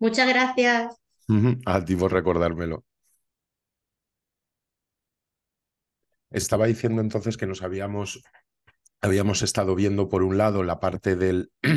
Muchas gracias. A ti por recordármelo. Estaba diciendo entonces que nos habíamos, habíamos estado viendo por un lado la parte del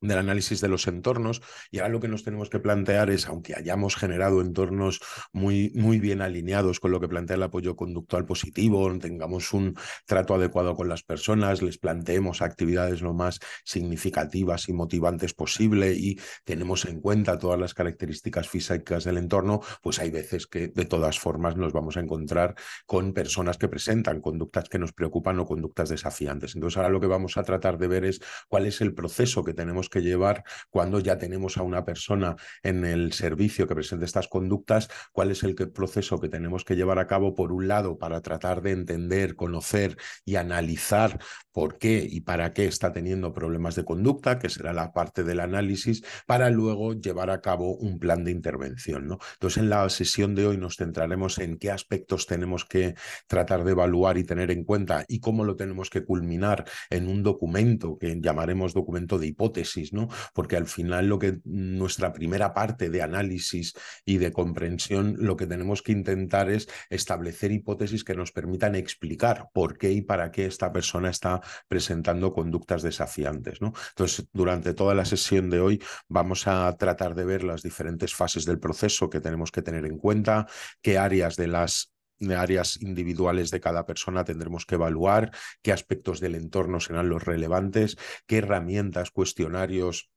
del análisis de los entornos y ahora lo que nos tenemos que plantear es, aunque hayamos generado entornos muy, muy bien alineados con lo que plantea el apoyo conductual positivo, tengamos un trato adecuado con las personas, les planteemos actividades lo más significativas y motivantes posible y tenemos en cuenta todas las características físicas del entorno, pues hay veces que de todas formas nos vamos a encontrar con personas que presentan conductas que nos preocupan o conductas desafiantes. Entonces ahora lo que vamos a tratar de ver es cuál es el proceso que tenemos que llevar cuando ya tenemos a una persona en el servicio que presente estas conductas, cuál es el proceso que tenemos que llevar a cabo, por un lado, para tratar de entender, conocer y analizar por qué y para qué está teniendo problemas de conducta, que será la parte del análisis, para luego llevar a cabo un plan de intervención. ¿no? Entonces, en la sesión de hoy nos centraremos en qué aspectos tenemos que tratar de evaluar y tener en cuenta y cómo lo tenemos que culminar en un documento que llamaremos documento de hipótesis ¿no? Porque al final lo que nuestra primera parte de análisis y de comprensión, lo que tenemos que intentar es establecer hipótesis que nos permitan explicar por qué y para qué esta persona está presentando conductas desafiantes, ¿no? Entonces, durante toda la sesión de hoy vamos a tratar de ver las diferentes fases del proceso que tenemos que tener en cuenta, qué áreas de las áreas individuales de cada persona tendremos que evaluar, qué aspectos del entorno serán los relevantes, qué herramientas, cuestionarios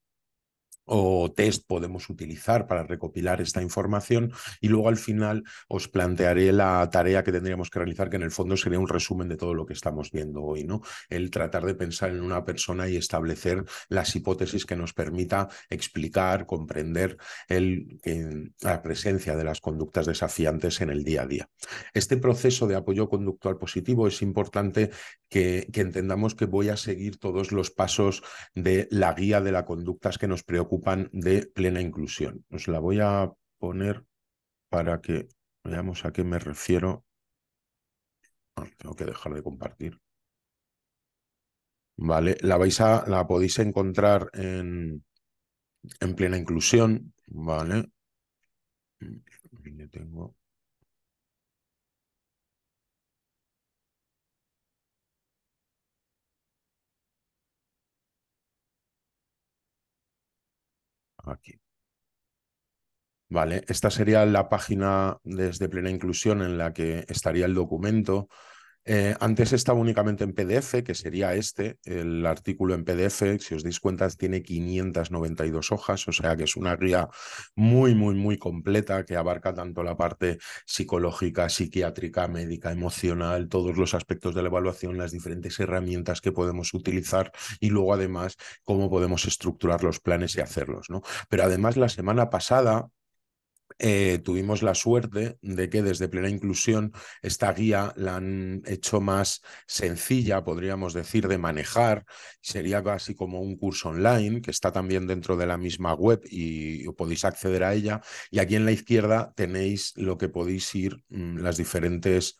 o test podemos utilizar para recopilar esta información y luego al final os plantearé la tarea que tendríamos que realizar que en el fondo sería un resumen de todo lo que estamos viendo hoy, ¿no? El tratar de pensar en una persona y establecer las hipótesis que nos permita explicar, comprender el, la presencia de las conductas desafiantes en el día a día. Este proceso de apoyo conductual positivo es importante que, entendamos que voy a seguir todos los pasos de la guía de las conductas que nos preocupa ocupan de plena inclusión. Os la voy a poner para que veamos a qué me refiero. tengo que dejar de compartir. Vale, la vais a, la podéis encontrar en, en plena inclusión, ¿vale? tengo aquí. Vale, esta sería la página desde Plena Inclusión en la que estaría el documento eh, antes estaba únicamente en PDF, que sería este. El artículo en PDF, si os dais cuenta, tiene 592 hojas, o sea que es una guía muy, muy, muy completa que abarca tanto la parte psicológica, psiquiátrica, médica, emocional, todos los aspectos de la evaluación, las diferentes herramientas que podemos utilizar y luego además cómo podemos estructurar los planes y hacerlos. ¿no? Pero además la semana pasada eh, tuvimos la suerte de que desde Plena Inclusión esta guía la han hecho más sencilla, podríamos decir, de manejar. Sería casi como un curso online que está también dentro de la misma web y podéis acceder a ella. Y aquí en la izquierda tenéis lo que podéis ir mm, las diferentes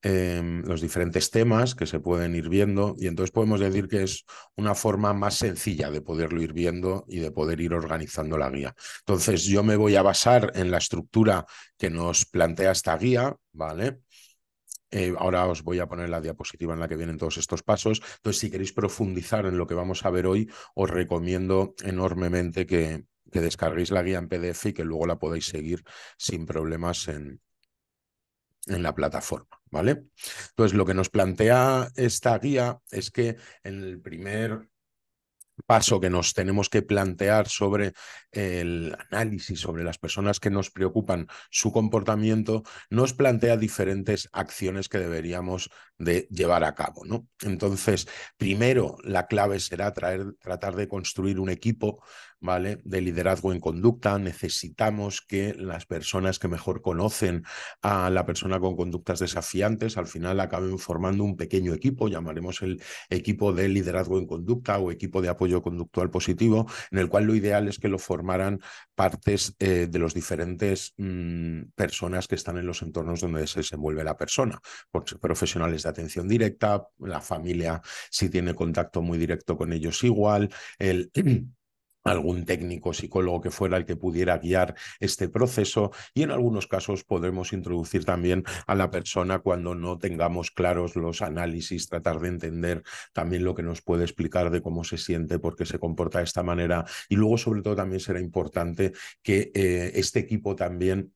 Em, los diferentes temas que se pueden ir viendo y entonces podemos decir que es una forma más sencilla de poderlo ir viendo y de poder ir organizando la guía. Entonces yo me voy a basar en la estructura que nos plantea esta guía, ¿vale? Eh, ahora os voy a poner la diapositiva en la que vienen todos estos pasos. Entonces, si queréis profundizar en lo que vamos a ver hoy, os recomiendo enormemente que, descarguéis la guía en PDF y que luego la podáis seguir sin problemas en, en la plataforma, ¿vale? Entonces, lo que nos plantea esta guía es que en el primer paso que nos tenemos que plantear sobre el análisis sobre las personas que nos preocupan su comportamiento, nos plantea diferentes acciones que deberíamos de llevar a cabo. ¿no? Entonces, primero, la clave será tratar de construir un equipo ¿vale? De liderazgo en conducta. Necesitamos que las personas que mejor conocen a la persona con conductas desafiantes al final acaben formando un pequeño equipo, llamaremos el equipo de liderazgo en conducta o equipo de apoyo conductual positivo, en el cual lo ideal es que lo formaran partes eh, de los diferentes mm, personas que están en los entornos donde se desenvuelve la persona, profesionales de atención directa, la familia si tiene contacto muy directo con ellos igual, el algún técnico psicólogo que fuera el que pudiera guiar este proceso y en algunos casos podremos introducir también a la persona cuando no tengamos claros los análisis, tratar de entender también lo que nos puede explicar de cómo se siente, por qué se comporta de esta manera y luego sobre todo también será importante que eh, este equipo también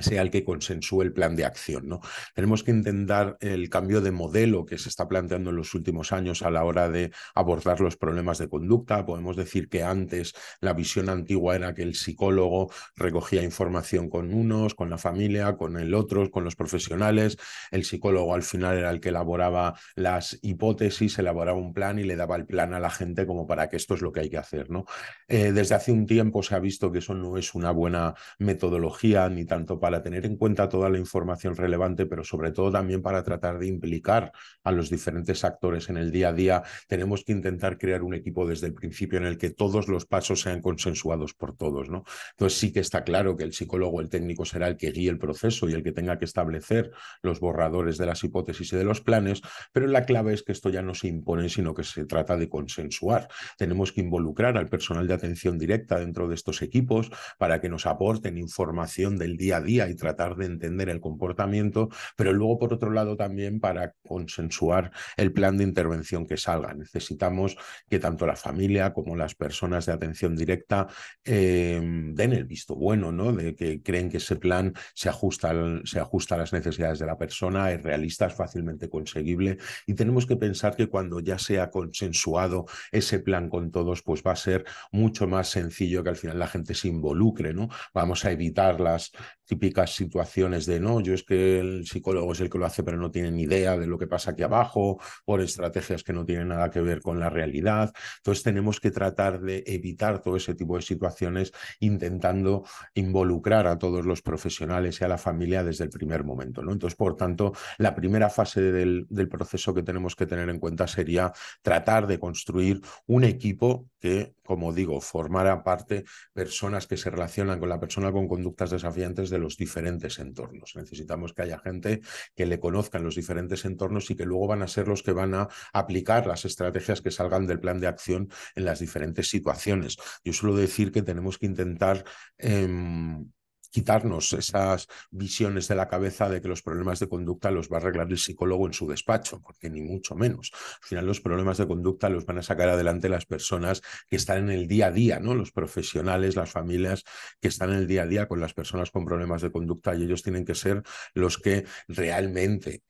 sea el que consensúe el plan de acción. ¿no? Tenemos que intentar el cambio de modelo que se está planteando en los últimos años a la hora de abordar los problemas de conducta. Podemos decir que antes la visión antigua era que el psicólogo recogía información con unos, con la familia, con el otro, con los profesionales. El psicólogo al final era el que elaboraba las hipótesis, elaboraba un plan y le daba el plan a la gente como para que esto es lo que hay que hacer. ¿no? Eh, desde hace un tiempo se ha visto que eso no es una buena metodología ni tanto para para tener en cuenta toda la información relevante, pero sobre todo también para tratar de implicar a los diferentes actores en el día a día. Tenemos que intentar crear un equipo desde el principio en el que todos los pasos sean consensuados por todos, ¿no? Entonces sí que está claro que el psicólogo, el técnico será el que guíe el proceso y el que tenga que establecer los borradores de las hipótesis y de los planes, pero la clave es que esto ya no se impone, sino que se trata de consensuar. Tenemos que involucrar al personal de atención directa dentro de estos equipos para que nos aporten información del día a día y tratar de entender el comportamiento, pero luego, por otro lado, también para consensuar el plan de intervención que salga. Necesitamos que tanto la familia como las personas de atención directa eh, den el visto bueno, ¿no? De que creen que ese plan se ajusta, se ajusta a las necesidades de la persona, es realista, es fácilmente conseguible y tenemos que pensar que cuando ya sea consensuado ese plan con todos, pues va a ser mucho más sencillo que al final la gente se involucre, ¿no? Vamos a evitar las típicas situaciones de no, yo es que el psicólogo es el que lo hace, pero no tiene ni idea de lo que pasa aquí abajo, por estrategias que no tienen nada que ver con la realidad. Entonces tenemos que tratar de evitar todo ese tipo de situaciones intentando involucrar a todos los profesionales y a la familia desde el primer momento. Entonces, por tanto, la primera fase del proceso que tenemos que tener en cuenta sería tratar de construir un equipo que como digo, formar aparte personas que se relacionan con la persona con conductas desafiantes de los diferentes entornos. Necesitamos que haya gente que le en los diferentes entornos y que luego van a ser los que van a aplicar las estrategias que salgan del plan de acción en las diferentes situaciones. Yo suelo decir que tenemos que intentar em, quitarnos esas visiones de la cabeza de que los problemas de conducta los va a arreglar el psicólogo en su despacho, porque ni mucho menos. Al final los problemas de conducta los van a sacar adelante las personas que están en el día a día, ¿no? Los profesionales, las familias que están en el día a día con las personas con problemas de conducta y ellos tienen que ser los que realmente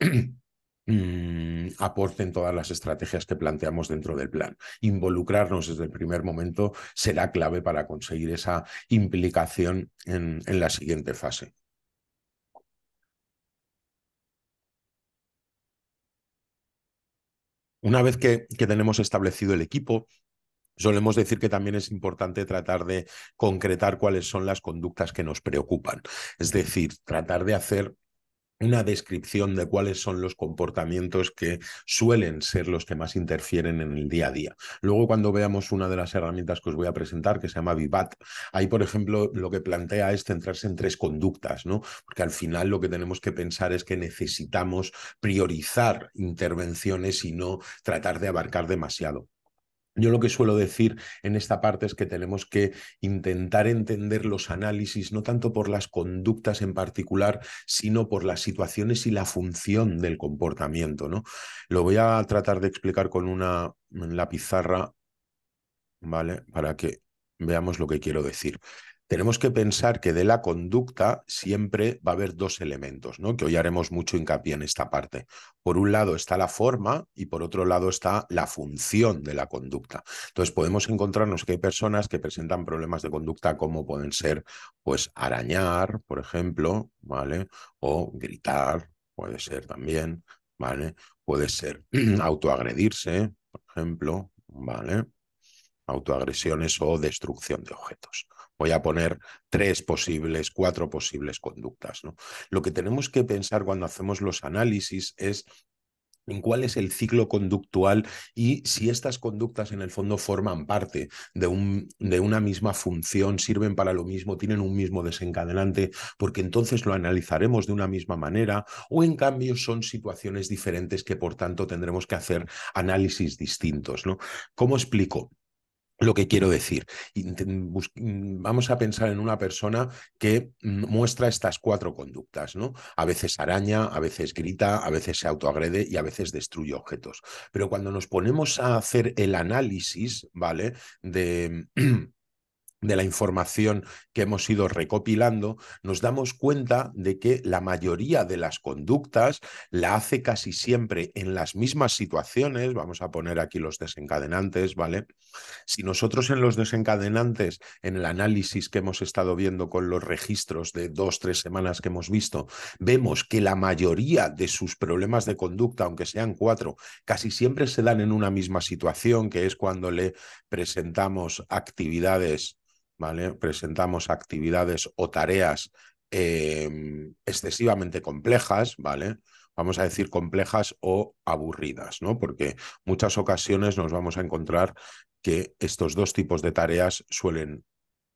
Mm, aporten todas las estrategias que planteamos dentro del plan. Involucrarnos desde el primer momento será clave para conseguir esa implicación en, la siguiente fase. Una vez que tenemos establecido el equipo, Solemos decir que también es importante tratar de concretar cuáles son las conductas que nos preocupan, es decir, tratar de hacer una descripción de cuáles son los comportamientos que suelen ser los que más interfieren en el día a día. Luego, cuando veamos una de las herramientas que os voy a presentar, que se llama Vivat, ahí, por ejemplo, lo que plantea es centrarse en tres conductas, ¿no? Porque al final lo que tenemos que pensar es que necesitamos priorizar intervenciones y no tratar de abarcar demasiado. Yo lo que suelo decir en esta parte es que tenemos que intentar entender los análisis no tanto por las conductas en particular, sino por las situaciones y la función del comportamiento. ¿no? Lo voy a tratar de explicar con una la pizarra, ¿vale? Para que veamos lo que quiero decir tenemos que pensar que de la conducta siempre va a haber dos elementos, ¿no? Que hoy haremos mucho hincapié en esta parte. Por un lado está la forma y por otro lado está la función de la conducta. Entonces podemos encontrarnos que hay personas que presentan problemas de conducta como pueden ser, pues, arañar, por ejemplo, ¿vale? O gritar, puede ser también, ¿vale? Puede ser autoagredirse, por ejemplo, ¿vale? Autoagresiones o destrucción de objetos. Voy a poner tres posibles, cuatro posibles conductas. ¿no? Lo que tenemos que pensar cuando hacemos los análisis es en cuál es el ciclo conductual y si estas conductas en el fondo forman parte de, de, una misma función, sirven para lo mismo, tienen un mismo desencadenante, porque entonces lo analizaremos de una misma manera o en cambio son situaciones diferentes que por tanto tendremos que hacer análisis distintos. ¿no? ¿Cómo explico? lo que quiero decir. Mm, vamos a pensar en una persona que muestra estas cuatro conductas, ¿no? A veces araña, a veces grita, a veces se autoagrede y a veces destruye objetos. Pero cuando nos ponemos a hacer el análisis, ¿vale? De de la información que hemos ido recopilando, nos damos cuenta de que la mayoría de las conductas la hace casi siempre en las mismas situaciones. Vamos a poner aquí los desencadenantes, ¿vale? Si nosotros en los desencadenantes, en el análisis que hemos estado viendo con los registros de dos, tres semanas que hemos visto, vemos que la mayoría de sus problemas de conducta, aunque sean cuatro, casi siempre se dan en una misma situación, que es cuando le presentamos actividades Presentamos actividades o tareas em, excesivamente complejas, ¿vale? Vamos a decir complejas o aburridas, ¿no? Porque muchas ocasiones nos vamos a encontrar que estos dos tipos de tareas suelen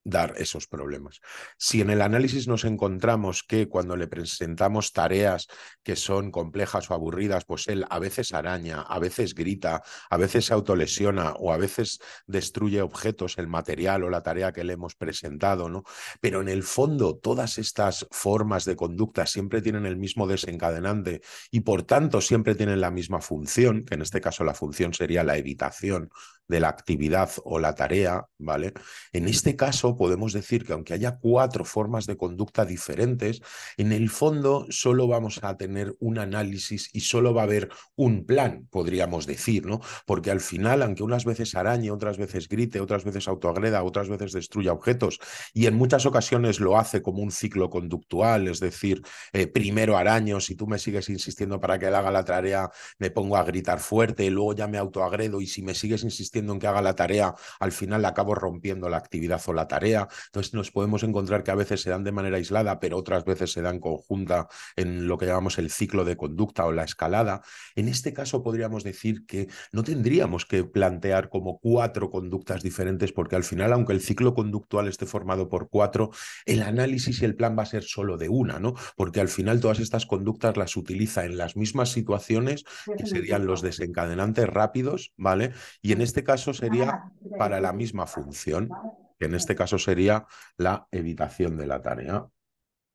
dar esos problemas. Si en el análisis nos encontramos que cuando le presentamos tareas que son complejas o aburridas, pues él a veces araña, a veces grita, a veces se autolesiona o a veces destruye objetos, el material o la tarea que le hemos presentado, ¿no? Pero en el fondo todas estas formas de conducta siempre tienen el mismo desencadenante y por tanto siempre tienen la misma función, que en este caso la función sería la evitación de la actividad o la tarea, ¿vale? En este caso podemos decir que aunque haya cuatro formas de conducta diferentes, en el fondo solo vamos a tener un análisis y solo va a haber un plan, podríamos decir, ¿no? Porque al final, aunque unas veces arañe, otras veces grite, otras veces autoagreda, otras veces destruya objetos, y en muchas ocasiones lo hace como un ciclo conductual, es decir, eh, primero araño, si tú me sigues insistiendo para que él haga la tarea, me pongo a gritar fuerte, luego ya me autoagredo y si me sigues insistiendo en que haga la tarea, al final acabo rompiendo la actividad o la tarea entonces nos podemos encontrar que a veces se dan de manera aislada, pero otras veces se dan conjunta en lo que llamamos el ciclo de conducta o la escalada. En este caso podríamos decir que no tendríamos que plantear como cuatro conductas diferentes porque al final, aunque el ciclo conductual esté formado por cuatro, el análisis y el plan va a ser solo de una, ¿no? Porque al final todas estas conductas las utiliza en las mismas situaciones que pues serían los desencadenantes rápidos, ¿vale? Y en este caso sería ah, para la misma función que en este caso sería la evitación de la tarea.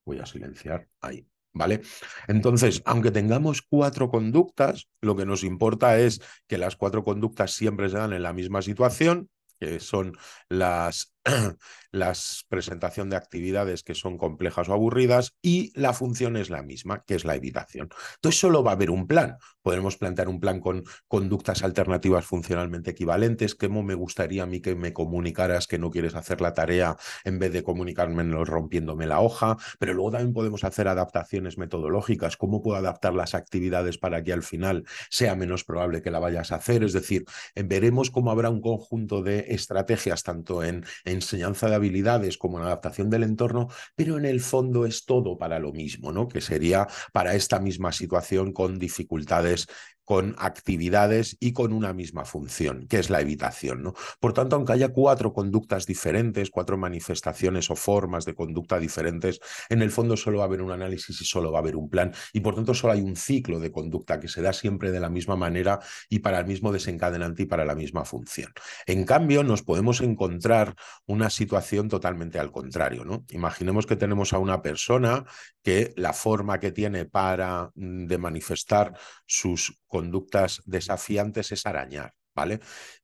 Voy a silenciar ahí. ¿Vale? Entonces, aunque tengamos cuatro conductas, lo que nos importa es que las cuatro conductas siempre se dan en la misma situación, que son las las presentación de actividades que son complejas o aburridas y la función es la misma, que es la evitación. Entonces solo va a haber un plan. Podemos plantear un plan con conductas alternativas funcionalmente equivalentes, que me gustaría a mí que me comunicaras que no quieres hacer la tarea en vez de comunicarme rompiéndome la hoja, pero luego también podemos hacer adaptaciones metodológicas, cómo puedo adaptar las actividades para que al final sea menos probable que la vayas a hacer, es decir, veremos cómo habrá un conjunto de estrategias tanto en enseñanza de habilidades como la adaptación del entorno, pero en el fondo es todo para lo mismo, ¿no? Que sería para esta misma situación con dificultades con actividades y con una misma función, que es la evitación. ¿no? Por tanto, aunque haya cuatro conductas diferentes, cuatro manifestaciones o formas de conducta diferentes, en el fondo solo va a haber un análisis y solo va a haber un plan, y por tanto solo hay un ciclo de conducta que se da siempre de la misma manera y para el mismo desencadenante y para la misma función. En cambio, nos podemos encontrar una situación totalmente al contrario. ¿no? Imaginemos que tenemos a una persona que la forma que tiene para mm, de manifestar sus conductas desafiantes es arañar, ¿vale?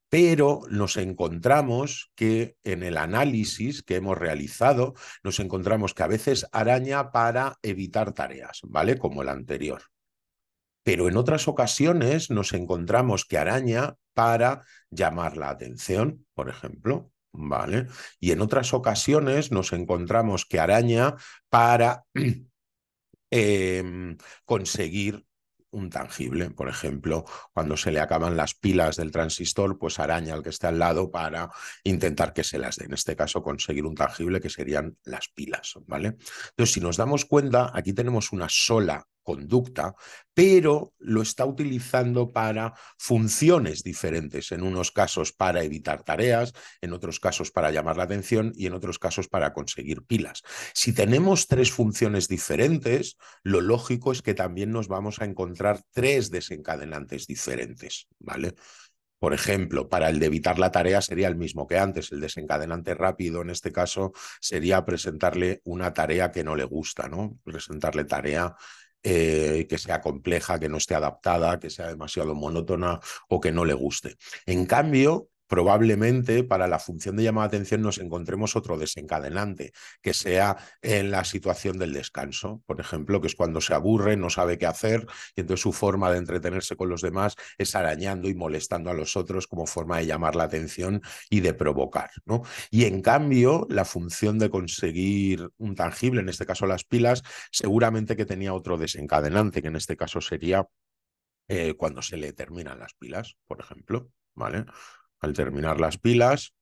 Pero nos encontramos que en el análisis que hemos realizado, nos encontramos que a veces araña para evitar tareas, ¿vale? Como el anterior. Pero en otras ocasiones nos encontramos que araña para llamar la atención, por ejemplo, ¿vale? Y en otras ocasiones nos encontramos que araña para em, conseguir un tangible. Por ejemplo, cuando se le acaban las pilas del transistor, pues araña al que está al lado para intentar que se las dé. En este caso, conseguir un tangible que serían las pilas, ¿vale? Entonces, si nos damos cuenta, aquí tenemos una sola conducta, pero lo está utilizando para funciones diferentes, en unos casos para evitar tareas, en otros casos para llamar la atención y en otros casos para conseguir pilas. Si tenemos tres funciones diferentes, lo lógico es que también nos vamos a encontrar tres desencadenantes diferentes, ¿vale? Por ejemplo, para el de evitar la tarea sería el mismo que antes. El desencadenante rápido en este caso sería presentarle una tarea que no le gusta, ¿no? Presentarle tarea eh, que sea compleja, que no esté adaptada, que sea demasiado monótona o que no le guste. En cambio, probablemente para la función de llamar atención nos encontremos otro desencadenante, que sea en la situación del descanso, por ejemplo, que es cuando se aburre, no sabe qué hacer, y entonces su forma de entretenerse con los demás es arañando y molestando a los otros como forma de llamar la atención y de provocar. ¿no? Y en cambio, la función de conseguir un tangible, en este caso las pilas, seguramente que tenía otro desencadenante, que en este caso sería eh, cuando se le terminan las pilas, por ejemplo. ¿Vale? Al terminar las pilas,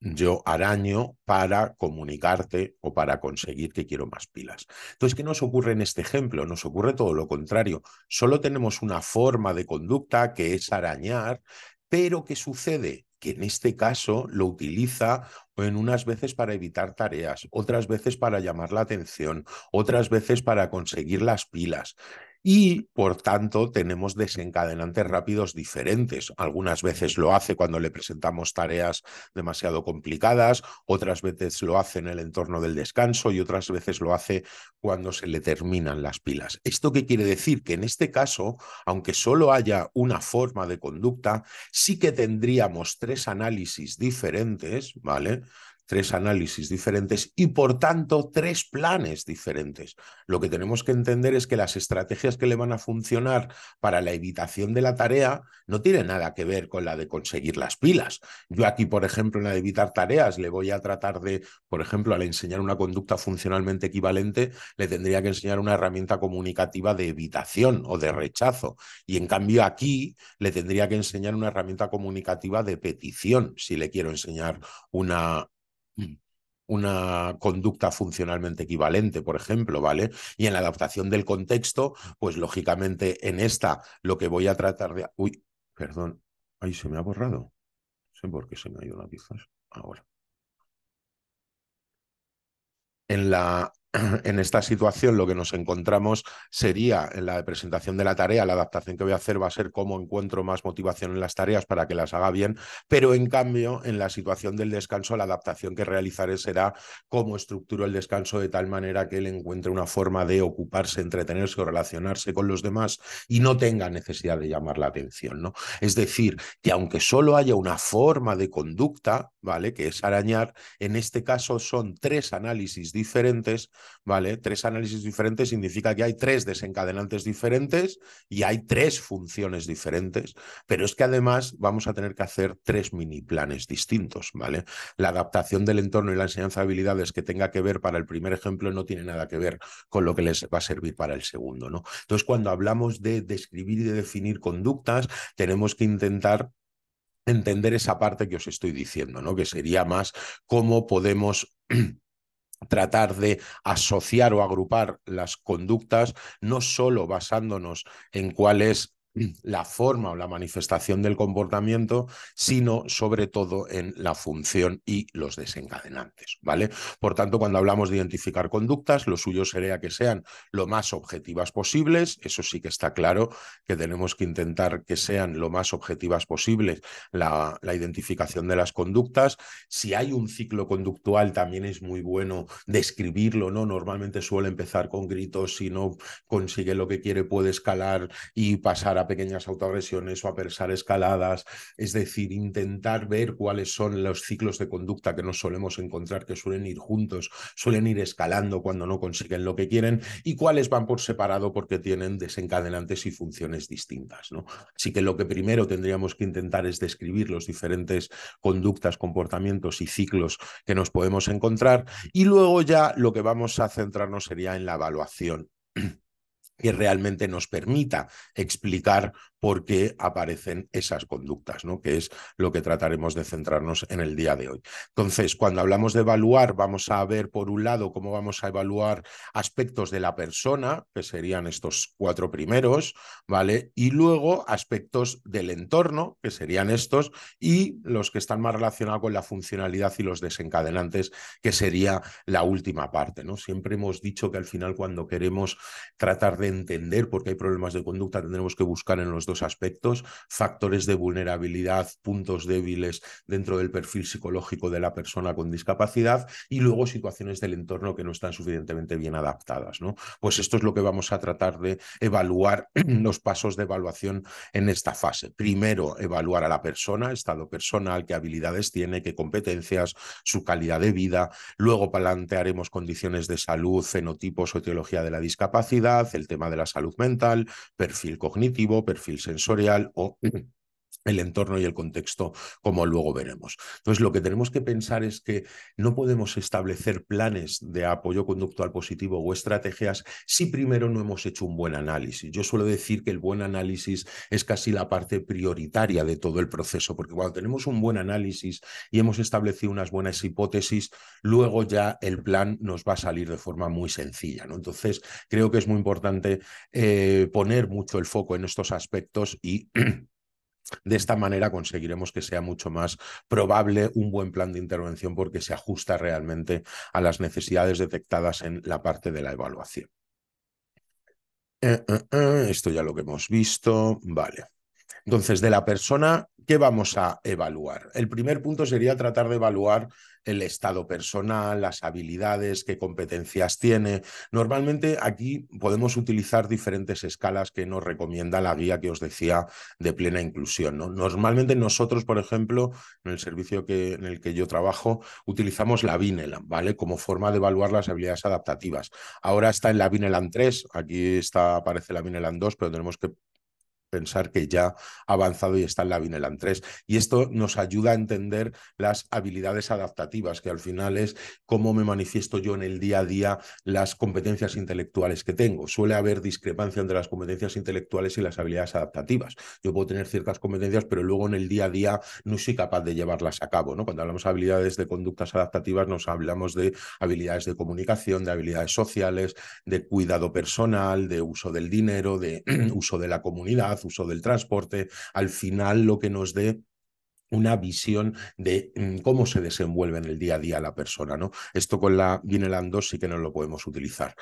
yo araño para comunicarte o para conseguir que quiero más pilas. Entonces, ¿qué nos ocurre en este ejemplo? Nos ocurre todo lo contrario. Solo tenemos una forma de conducta que es arañar, pero ¿qué sucede? que en este caso lo utiliza en unas veces para evitar tareas, otras veces para llamar la atención, otras veces para conseguir las pilas y por tanto tenemos desencadenantes rápidos diferentes. Algunas veces lo hace cuando le presentamos tareas demasiado complicadas, otras veces lo hace en el entorno del descanso y otras veces lo hace cuando se le terminan las pilas. ¿Esto qué quiere decir? Que en este caso, aunque solo haya una forma de conducta, sí que tendríamos tres análisis diferentes, ¿vale? tres análisis diferentes y por tanto tres planes diferentes. Lo que tenemos que entender es que las estrategias que le van a funcionar para la evitación de la tarea no tienen nada que ver con la de conseguir las pilas. Yo aquí, por ejemplo, en la de evitar tareas, le voy a tratar de, por ejemplo, al enseñar una conducta funcionalmente equivalente, le tendría que enseñar una herramienta comunicativa de evitación o de rechazo. Y en cambio aquí le tendría que enseñar una herramienta comunicativa de petición, si le quiero enseñar una una conducta funcionalmente equivalente, por ejemplo, ¿vale? Y en la adaptación del contexto, pues lógicamente en esta lo que voy a tratar de... Uy, perdón, ahí se me ha borrado. No sé por qué se me ha ido la pizza. ahora. En la en esta situación lo que nos encontramos sería en la presentación de la tarea, la adaptación que voy a hacer va a ser cómo encuentro más motivación en las tareas para que las haga bien, pero en cambio en la situación del descanso la adaptación que realizaré será cómo estructuro el descanso de tal manera que él encuentre una forma de ocuparse, entretenerse o relacionarse con los demás y no tenga necesidad de llamar la atención, Es decir, que aunque solo haya una forma de conducta, ¿vale? que es arañar, en este caso son tres análisis diferentes ¿vale? Tres análisis diferentes significa que hay tres desencadenantes diferentes y hay tres funciones diferentes, pero es que además vamos a tener que hacer tres mini planes distintos, ¿vale? La adaptación del entorno y la enseñanza de habilidades que tenga que ver para el primer ejemplo no tiene nada que ver con lo que les va a servir para el segundo, ¿no? Entonces, cuando hablamos de describir y de definir conductas, tenemos que intentar entender esa parte que os estoy diciendo, ¿no? Que sería más cómo podemos tratar de asociar o agrupar las conductas, no solo basándonos en cuáles la forma o la manifestación del comportamiento, sino sobre todo en la función y los desencadenantes, ¿vale? Por tanto, cuando hablamos de identificar conductas, lo suyo sería que sean lo más objetivas posibles, eso sí que está claro que tenemos que intentar que sean lo más objetivas posibles la, la identificación de las conductas. Si hay un ciclo conductual, también es muy bueno describirlo, ¿no? Normalmente suele empezar con gritos, si no consigue lo que quiere puede escalar y pasar a pequeñas autoagresiones o a escaladas, es decir, intentar ver cuáles son los ciclos de conducta que nos solemos encontrar, que suelen ir juntos, suelen ir escalando cuando no consiguen lo que quieren y cuáles van por separado porque tienen desencadenantes y funciones distintas. ¿no? Así que lo que primero tendríamos que intentar es describir los diferentes conductas, comportamientos y ciclos que nos podemos encontrar y luego ya lo que vamos a centrarnos sería en la evaluación que realmente nos permita explicar por qué aparecen esas conductas, ¿no? que es lo que trataremos de centrarnos en el día de hoy. Entonces, cuando hablamos de evaluar, vamos a ver, por un lado, cómo vamos a evaluar aspectos de la persona, que serían estos cuatro primeros, ¿vale? Y luego aspectos del entorno, que serían estos, y los que están más relacionados con la funcionalidad y los desencadenantes, que sería la última parte, ¿no? Siempre hemos dicho que al final, cuando queremos tratar de entender por qué hay problemas de conducta, tendremos que buscar en los aspectos, factores de vulnerabilidad, puntos débiles dentro del perfil psicológico de la persona con discapacidad y luego situaciones del entorno que no están suficientemente bien adaptadas. Pues esto es lo que vamos a tratar de evaluar los pasos de evaluación en esta fase. Primero, evaluar a la persona, estado personal, qué habilidades tiene, qué competencias, su calidad de vida. Luego plantearemos condiciones de salud, fenotipos o etiología de la discapacidad, el tema de la salud mental, perfil cognitivo, perfil sensorial o el entorno y el contexto, como luego veremos. Entonces, lo que tenemos que pensar es que no podemos establecer planes de apoyo conductual positivo o estrategias si primero no hemos hecho un buen análisis. Yo suelo decir que el buen análisis es casi la parte prioritaria de todo el proceso, porque cuando tenemos un buen análisis y hemos establecido unas buenas hipótesis, luego ya el plan nos va a salir de forma muy sencilla. ¿no? Entonces, creo que es muy importante eh, poner mucho el foco en estos aspectos y... De esta manera conseguiremos que sea mucho más probable un buen plan de intervención porque se ajusta realmente a las necesidades detectadas en la parte de la evaluación. Eh, eh, eh, esto ya lo que hemos visto. Vale. Entonces, de la persona ¿Qué vamos a evaluar? El primer punto sería tratar de evaluar el estado personal, las habilidades, qué competencias tiene. Normalmente aquí podemos utilizar diferentes escalas que nos recomienda la guía que os decía de plena inclusión. Normalmente nosotros, por ejemplo, en el servicio que, en el que yo trabajo, utilizamos la Vineland, ¿vale? Como forma de evaluar las habilidades adaptativas. Ahora está en la Vineland 3, aquí está, aparece la Vineland 2, pero tenemos que pensar que ya ha avanzado y está en la Vineland 3. Y esto nos ayuda a entender las habilidades adaptativas, que al final es cómo me manifiesto yo en el día a día las competencias intelectuales que tengo. Suele haber discrepancia entre las competencias intelectuales y las habilidades adaptativas. Yo puedo tener ciertas competencias, pero luego en el día a día no soy capaz de llevarlas a cabo. ¿no? Cuando hablamos de habilidades de conductas adaptativas, nos hablamos de habilidades de comunicación, de habilidades sociales, de cuidado personal, de uso del dinero, de uso de la comunidad uso del transporte, al final lo que nos dé una visión de mm, cómo se desenvuelve en el día a día la persona, ¿no? Esto con la Vineland 2 sí que no lo podemos utilizar.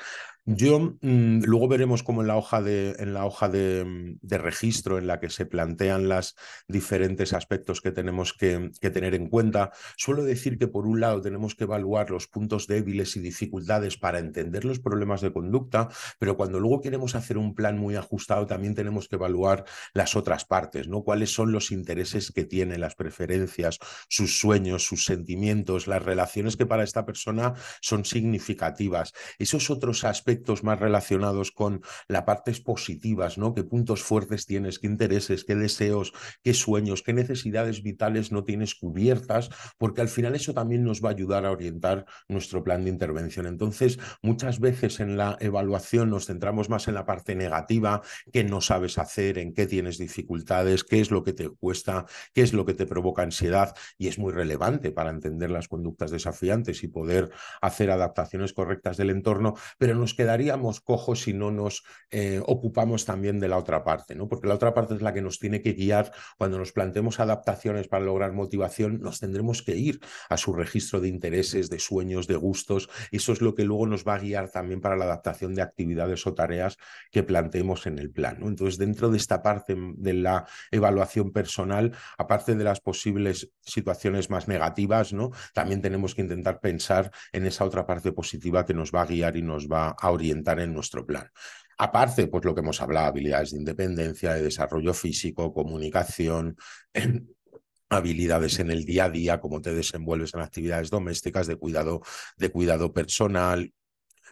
Yo mm, luego veremos cómo en la hoja de en la hoja de, mm, registro en la que se plantean los diferentes aspectos que tenemos que, tener en cuenta. Suelo decir que por un lado tenemos que evaluar los puntos débiles y dificultades para entender los problemas de conducta, pero cuando luego queremos hacer un plan muy ajustado también tenemos que evaluar las otras partes, ¿no? Cuáles son los intereses que tienen las preferencias, sus sueños, sus sentimientos, las relaciones que para esta persona son significativas. Esos otros aspectos más relacionados con las partes positivas, ¿no? ¿Qué puntos fuertes tienes? ¿Qué intereses? ¿Qué deseos? ¿Qué sueños? ¿Qué necesidades vitales no tienes cubiertas? Porque al final eso también nos va a ayudar a orientar nuestro plan de intervención. Entonces, muchas veces en la evaluación nos centramos más en la parte negativa, qué no sabes hacer, en qué tienes dificultades, qué es lo que te cuesta, qué es lo que te provoca ansiedad y es muy relevante para entender las conductas desafiantes y poder hacer adaptaciones correctas del entorno, pero nos quedaríamos cojos si no nos eh, ocupamos también de la otra parte, ¿no? porque la otra parte es la que nos tiene que guiar cuando nos planteemos adaptaciones para lograr motivación, nos tendremos que ir a su registro de intereses, de sueños, de gustos, eso es lo que luego nos va a guiar también para la adaptación de actividades o tareas que planteemos en el plan. Entonces, dentro de esta parte de la evaluación personal, aparte de las posibles situaciones más negativas, ¿no? También tenemos que intentar pensar en esa otra parte positiva que nos va a guiar y nos va a orientar en nuestro plan. Aparte, pues lo que hemos hablado, habilidades de independencia, de desarrollo físico, comunicación, habilidades en el día a día, como te desenvuelves en actividades domésticas, de cuidado, de cuidado personal,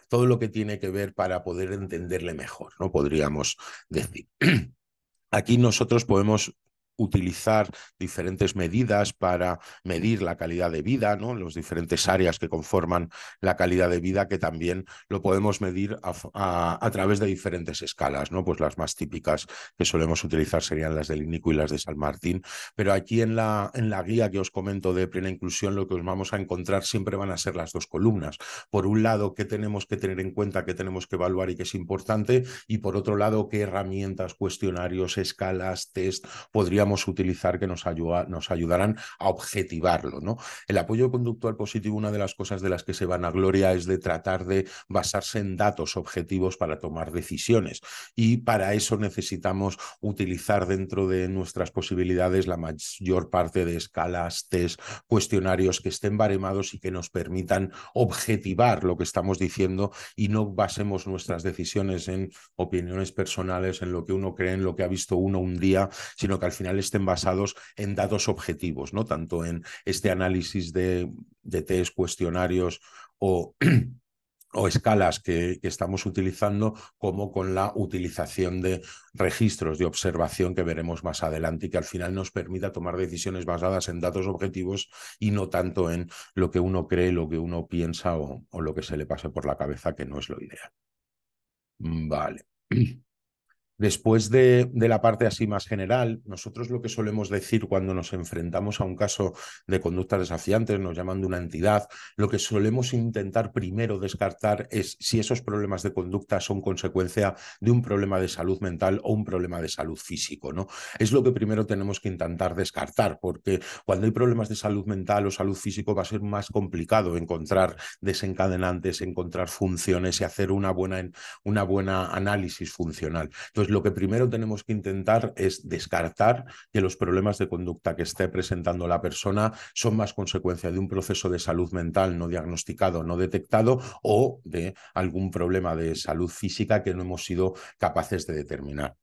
todo lo que tiene que ver para poder entenderle mejor, ¿no? Podríamos decir. Aquí nosotros podemos utilizar diferentes medidas para medir la calidad de vida, ¿no? Los diferentes áreas que conforman la calidad de vida, que también lo podemos medir a, través de diferentes escalas, ¿no? Pues las más típicas que solemos utilizar serían las del INICO y las de San Martín. Pero aquí en la, en la guía que os comento de plena inclusión, lo que os vamos a encontrar siempre van a ser las dos columnas. Por un lado, qué tenemos que tener en cuenta, qué tenemos que evaluar y qué es importante, y por otro lado, qué herramientas, cuestionarios, escalas, test podríamos utilizar que nos, ayuda, nos ayudarán a objetivarlo. ¿no? El apoyo conductual positivo, una de las cosas de las que se van a gloria es de tratar de basarse en datos objetivos para tomar decisiones. Y para eso necesitamos utilizar dentro de nuestras posibilidades la mayor parte de escalas, test, cuestionarios que estén baremados y que nos permitan objetivar lo que estamos diciendo y no basemos nuestras decisiones en opiniones personales, en lo que uno cree, en lo que ha visto uno un día, sino que al final estén basados en datos objetivos, ¿no? Tanto en este análisis de, test, cuestionarios o escalas que, estamos utilizando, como con la utilización de registros de observación que veremos más adelante y que al final nos permita tomar decisiones basadas en datos objetivos y no tanto en lo que uno cree, lo que uno piensa o lo que se le pase por la cabeza, que no es lo ideal. Vale. Después de, la parte así más general, nosotros lo que solemos decir cuando nos enfrentamos a un caso de conducta desafiante, nos llaman de una entidad, lo que solemos intentar primero descartar es si esos problemas de conducta son consecuencia de un problema de salud mental o un problema de salud físico, ¿no? Es lo que primero tenemos que intentar descartar, porque cuando hay problemas de salud mental o salud físico va a ser más complicado encontrar desencadenantes, encontrar funciones y hacer una buena, una buena análisis funcional. Entonces, lo que primero tenemos que intentar es descartar que los problemas de conducta que esté presentando la persona son más consecuencia de un proceso de salud mental no diagnosticado, no detectado o de algún problema de salud física que no hemos sido capaces de determinar.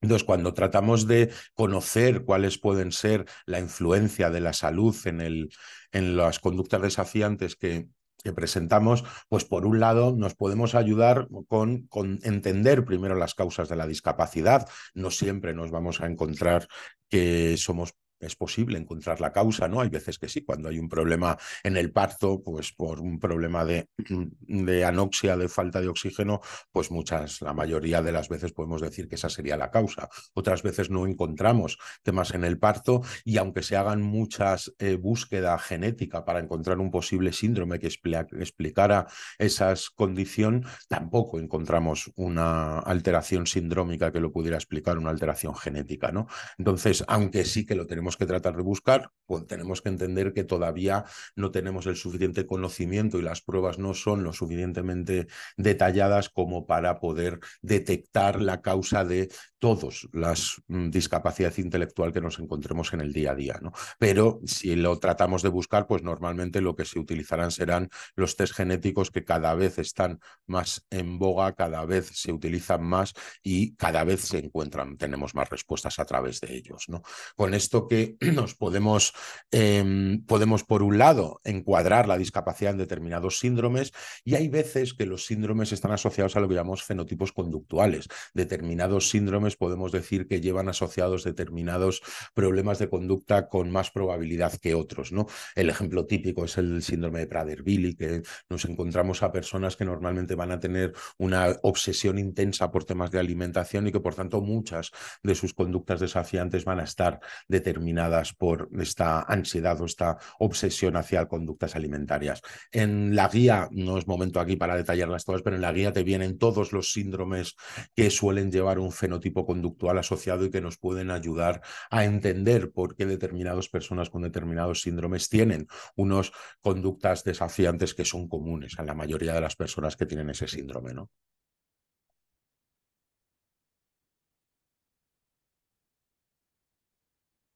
Entonces, cuando tratamos de conocer cuáles pueden ser la influencia de la salud en, el, en las conductas desafiantes que que presentamos, pues por un lado nos podemos ayudar con, con, entender primero las causas de la discapacidad. No siempre nos vamos a encontrar que somos es posible encontrar la causa, ¿no? Hay veces que sí, cuando hay un problema en el parto, pues por un problema de, anoxia, de falta de oxígeno, pues muchas, la mayoría de las veces podemos decir que esa sería la causa. Otras veces no encontramos temas en el parto y aunque se hagan muchas eh, búsquedas genéticas para encontrar un posible síndrome que explicara esas condición, tampoco encontramos una alteración sindrómica que lo pudiera explicar, una alteración genética, ¿no? Entonces, aunque sí que lo tenemos que tratar de buscar, pues tenemos que entender que todavía no tenemos el suficiente conocimiento y las pruebas no son lo suficientemente detalladas como para poder detectar la causa de todas las mm, discapacidad intelectual que nos encontremos en el día a día. ¿no? Pero si lo tratamos de buscar, pues normalmente lo que se utilizarán serán los test genéticos que cada vez están más en boga, cada vez se utilizan más y cada vez se encuentran, tenemos más respuestas a través de ellos. ¿no? Con esto que nos podemos, em, podemos, por un lado, encuadrar la discapacidad en determinados síndromes y hay veces que los síndromes están asociados a lo que llamamos fenotipos conductuales, determinados síndromes podemos decir que llevan asociados determinados problemas de conducta con más probabilidad que otros. ¿no? El ejemplo típico es el síndrome de Prader-Willi, que nos encontramos a personas que normalmente van a tener una obsesión intensa por temas de alimentación y que por tanto muchas de sus conductas desafiantes van a estar determinadas por esta ansiedad o esta obsesión hacia conductas alimentarias. En la guía, no es momento aquí para detallarlas todas, pero en la guía te vienen todos los síndromes que suelen llevar un fenotipo conductual asociado y que nos pueden ayudar a entender por qué determinadas personas con determinados síndromes tienen unas conductas desafiantes que son comunes a la mayoría de las personas que tienen ese síndrome, ¿no?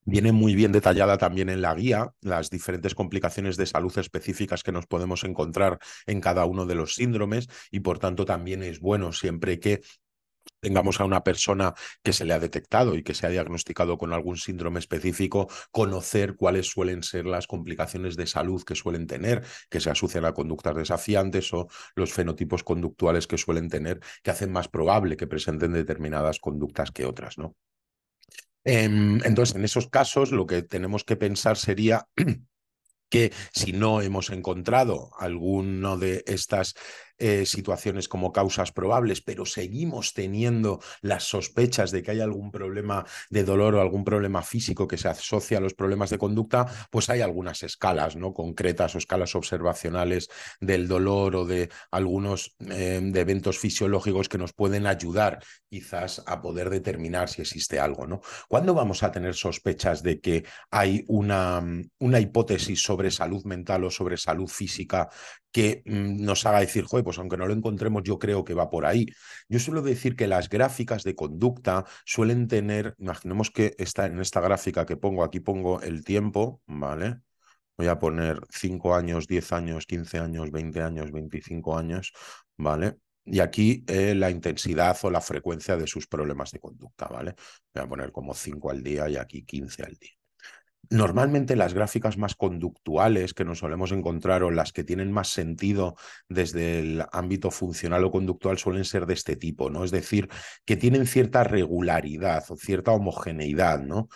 Viene muy bien detallada también en la guía las diferentes complicaciones de salud específicas que nos podemos encontrar en cada uno de los síndromes y por tanto también es bueno siempre que tengamos a una persona que se le ha detectado y que se ha diagnosticado con algún síndrome específico, conocer cuáles suelen ser las complicaciones de salud que suelen tener, que se asocian a conductas desafiantes o los fenotipos conductuales que suelen tener, que hacen más probable que presenten determinadas conductas que otras, ¿no? Em, entonces, en esos casos, lo que tenemos que pensar sería que si no hemos encontrado alguno de estas eh, situaciones como causas probables, pero seguimos teniendo las sospechas de que hay algún problema de dolor o algún problema físico que se asocia a los problemas de conducta, pues hay algunas escalas ¿no? concretas o escalas observacionales del dolor o de algunos em, de eventos fisiológicos que nos pueden ayudar quizás a poder determinar si existe algo. ¿no? ¿Cuándo vamos a tener sospechas de que hay una, una hipótesis sobre salud mental o sobre salud física que mm, nos haga decir, joder, pues aunque no lo encontremos, yo creo que va por ahí. Yo suelo decir que las gráficas de conducta suelen tener, imaginemos que está en esta gráfica que pongo, aquí pongo el tiempo, ¿vale? Voy a poner 5 años, 10 años, 15 años, 20 años, 25 años, ¿vale? Y aquí eh, la intensidad o la frecuencia de sus problemas de conducta, ¿vale? Voy a poner como 5 al día y aquí 15 al día. Normalmente las gráficas más conductuales que nos solemos encontrar o las que tienen más sentido desde el ámbito funcional o conductual suelen ser de este tipo, ¿no? Es decir, que tienen cierta regularidad o cierta homogeneidad, ¿no?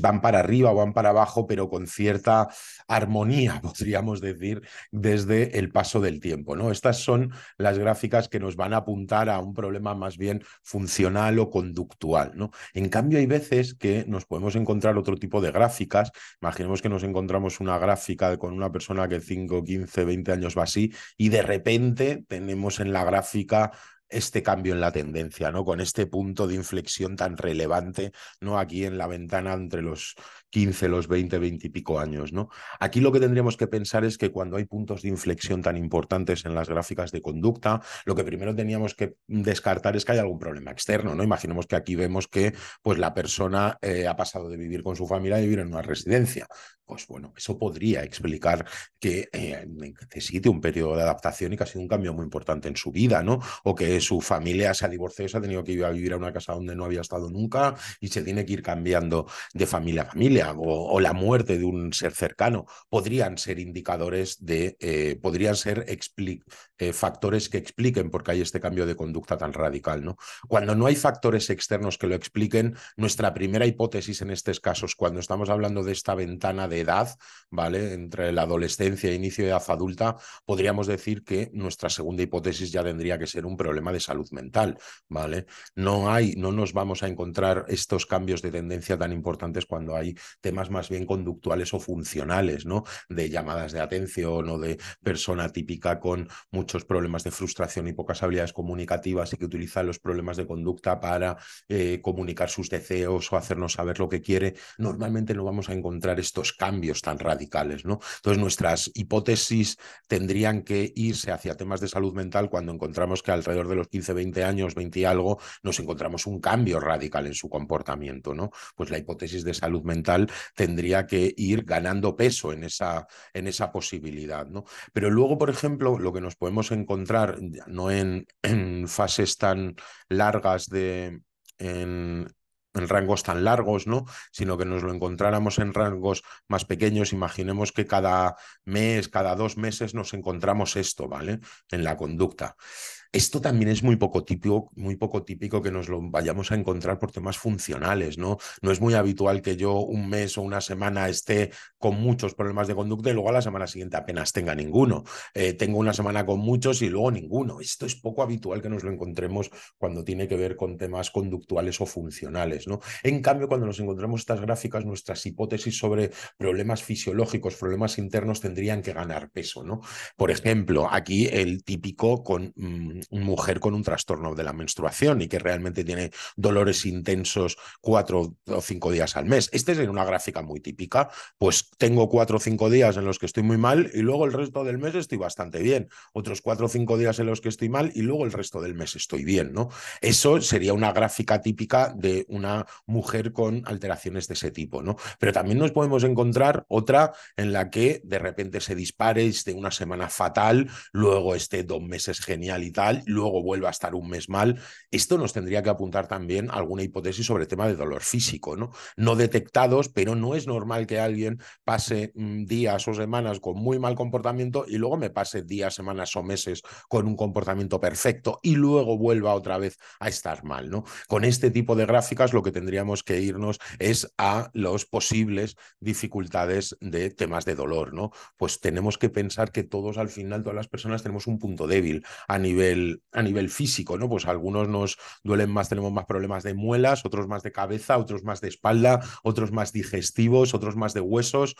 van para arriba o van para abajo, pero con cierta armonía, podríamos decir, desde el paso del tiempo, ¿no? Estas son las gráficas que nos van a apuntar a un problema más bien funcional o conductual, ¿no? En cambio, hay veces que nos podemos encontrar otro tipo de gráficas Imaginemos que nos encontramos una gráfica con una persona que 5, 15, 20 años va así y de repente tenemos en la gráfica este cambio en la tendencia, ¿no? Con este punto de inflexión tan relevante, ¿no? Aquí en la ventana entre los 15, los 20, 20 y pico años, ¿no? Aquí lo que tendríamos que pensar es que cuando hay puntos de inflexión tan importantes en las gráficas de conducta, lo que primero teníamos que descartar es que hay algún problema externo, ¿no? Imaginemos que aquí vemos que, pues, la persona eh, ha pasado de vivir con su familia a vivir en una residencia. Pues bueno, eso podría explicar que eh, necesite un periodo de adaptación y que ha sido un cambio muy importante en su vida, ¿no? O que su familia se ha divorciado, se ha tenido que ir a vivir a una casa donde no había estado nunca y se tiene que ir cambiando de familia a familia o, la muerte de un ser cercano. Podrían ser indicadores de, eh, podrían ser eh, factores que expliquen por qué hay este cambio de conducta tan radical. ¿no? Cuando no hay factores externos que lo expliquen, nuestra primera hipótesis en estos casos, cuando estamos hablando de esta ventana de edad, ¿vale? Entre la adolescencia e inicio de edad adulta, podríamos decir que nuestra segunda hipótesis ya tendría que ser un problema de salud mental, ¿vale? No hay, no nos vamos a encontrar estos cambios de tendencia tan importantes cuando hay temas más bien conductuales o funcionales, ¿no? De llamadas de atención o de persona típica con muchos problemas de frustración y pocas habilidades comunicativas y que utiliza los problemas de conducta para eh, comunicar sus deseos o hacernos saber lo que quiere. Normalmente no vamos a encontrar estos cambios tan radicales, ¿no? Entonces nuestras hipótesis tendrían que irse hacia temas de salud mental cuando encontramos que alrededor de 15, 20 años, 20 y algo, nos encontramos un cambio radical en su comportamiento, ¿no? Pues la hipótesis de salud mental tendría que ir ganando peso en esa, en esa posibilidad, ¿no? Pero luego, por ejemplo, lo que nos podemos encontrar, no en, fases tan largas de... En, rangos tan largos, ¿no? Sino que nos lo encontráramos en rangos más pequeños. Imaginemos que cada mes, cada dos meses nos encontramos esto, ¿vale? En la conducta. Esto también es muy poco típico, muy poco típico que nos lo vayamos a encontrar por temas funcionales, ¿no? No es muy habitual que yo un mes o una semana esté con muchos problemas de conducta y luego a la semana siguiente apenas tenga ninguno. Eh, tengo una semana con muchos y luego ninguno. Esto es poco habitual que nos lo encontremos cuando tiene que ver con temas conductuales o funcionales, ¿no? En cambio, cuando nos encontramos estas gráficas, nuestras hipótesis sobre problemas fisiológicos, problemas internos tendrían que ganar peso, ¿no? Por ejemplo, aquí el típico con mm, mujer con un trastorno de la menstruación y que realmente tiene dolores intensos cuatro o cinco días al mes. Este es en una gráfica muy típica, pues tengo cuatro o cinco días en los que estoy muy mal y luego el resto del mes estoy bastante bien, otros cuatro o cinco días en los que estoy mal y luego el resto del mes estoy bien, ¿no? Eso sería una gráfica típica de una mujer con alteraciones de ese tipo, ¿no? Pero también nos podemos encontrar otra en la que de repente se dispare, esté una semana fatal, luego esté dos meses genial y tal, luego vuelva a estar un mes mal. Esto nos tendría que apuntar también a alguna hipótesis sobre el tema de dolor físico, ¿no? No detectados, pero no es normal que alguien pase mm, días o semanas con muy mal comportamiento y luego me pase días, semanas o meses con un comportamiento perfecto y luego vuelva otra vez a estar mal, ¿no? Con este tipo de gráficas lo que tendríamos que irnos es a los posibles dificultades de temas de dolor, ¿no? Pues tenemos que pensar que todos al final, todas las personas tenemos un punto débil a nivel a nivel físico, ¿no? Pues algunos nos duelen más, tenemos más problemas de muelas, otros más de cabeza, otros más de espalda, otros más digestivos, otros más de huesos.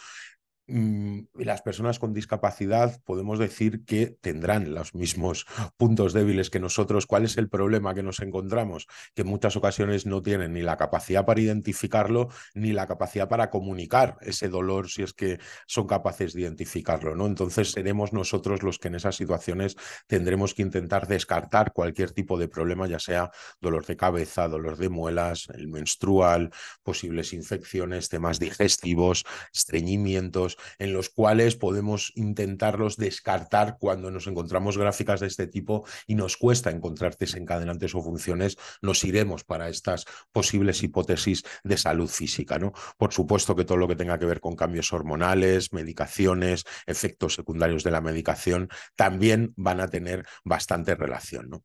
Mm, las personas con discapacidad podemos decir que tendrán los mismos puntos débiles que nosotros. ¿Cuál es el problema que nos encontramos? Que en muchas ocasiones no tienen ni la capacidad para identificarlo ni la capacidad para comunicar ese dolor si es que son capaces de identificarlo, ¿no? Entonces seremos nosotros los que en esas situaciones tendremos que intentar descartar cualquier tipo de problema, ya sea dolor de cabeza, dolor de muelas, el menstrual, posibles infecciones, temas digestivos, estreñimientos, en los cuales podemos intentarlos descartar cuando nos encontramos gráficas de este tipo y nos cuesta encontrar desencadenantes o funciones, nos iremos para estas posibles hipótesis de salud física. ¿no? Por supuesto que todo lo que tenga que ver con cambios hormonales, medicaciones, efectos secundarios de la medicación, también van a tener bastante relación. ¿no?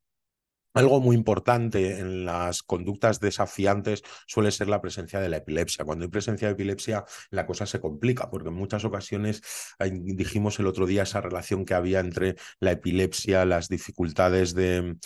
Algo muy importante en las conductas desafiantes suele ser la presencia de la epilepsia. Cuando hay presencia de epilepsia, la cosa se complica, porque en muchas ocasiones dijimos el otro día esa relación que había entre la epilepsia, las dificultades del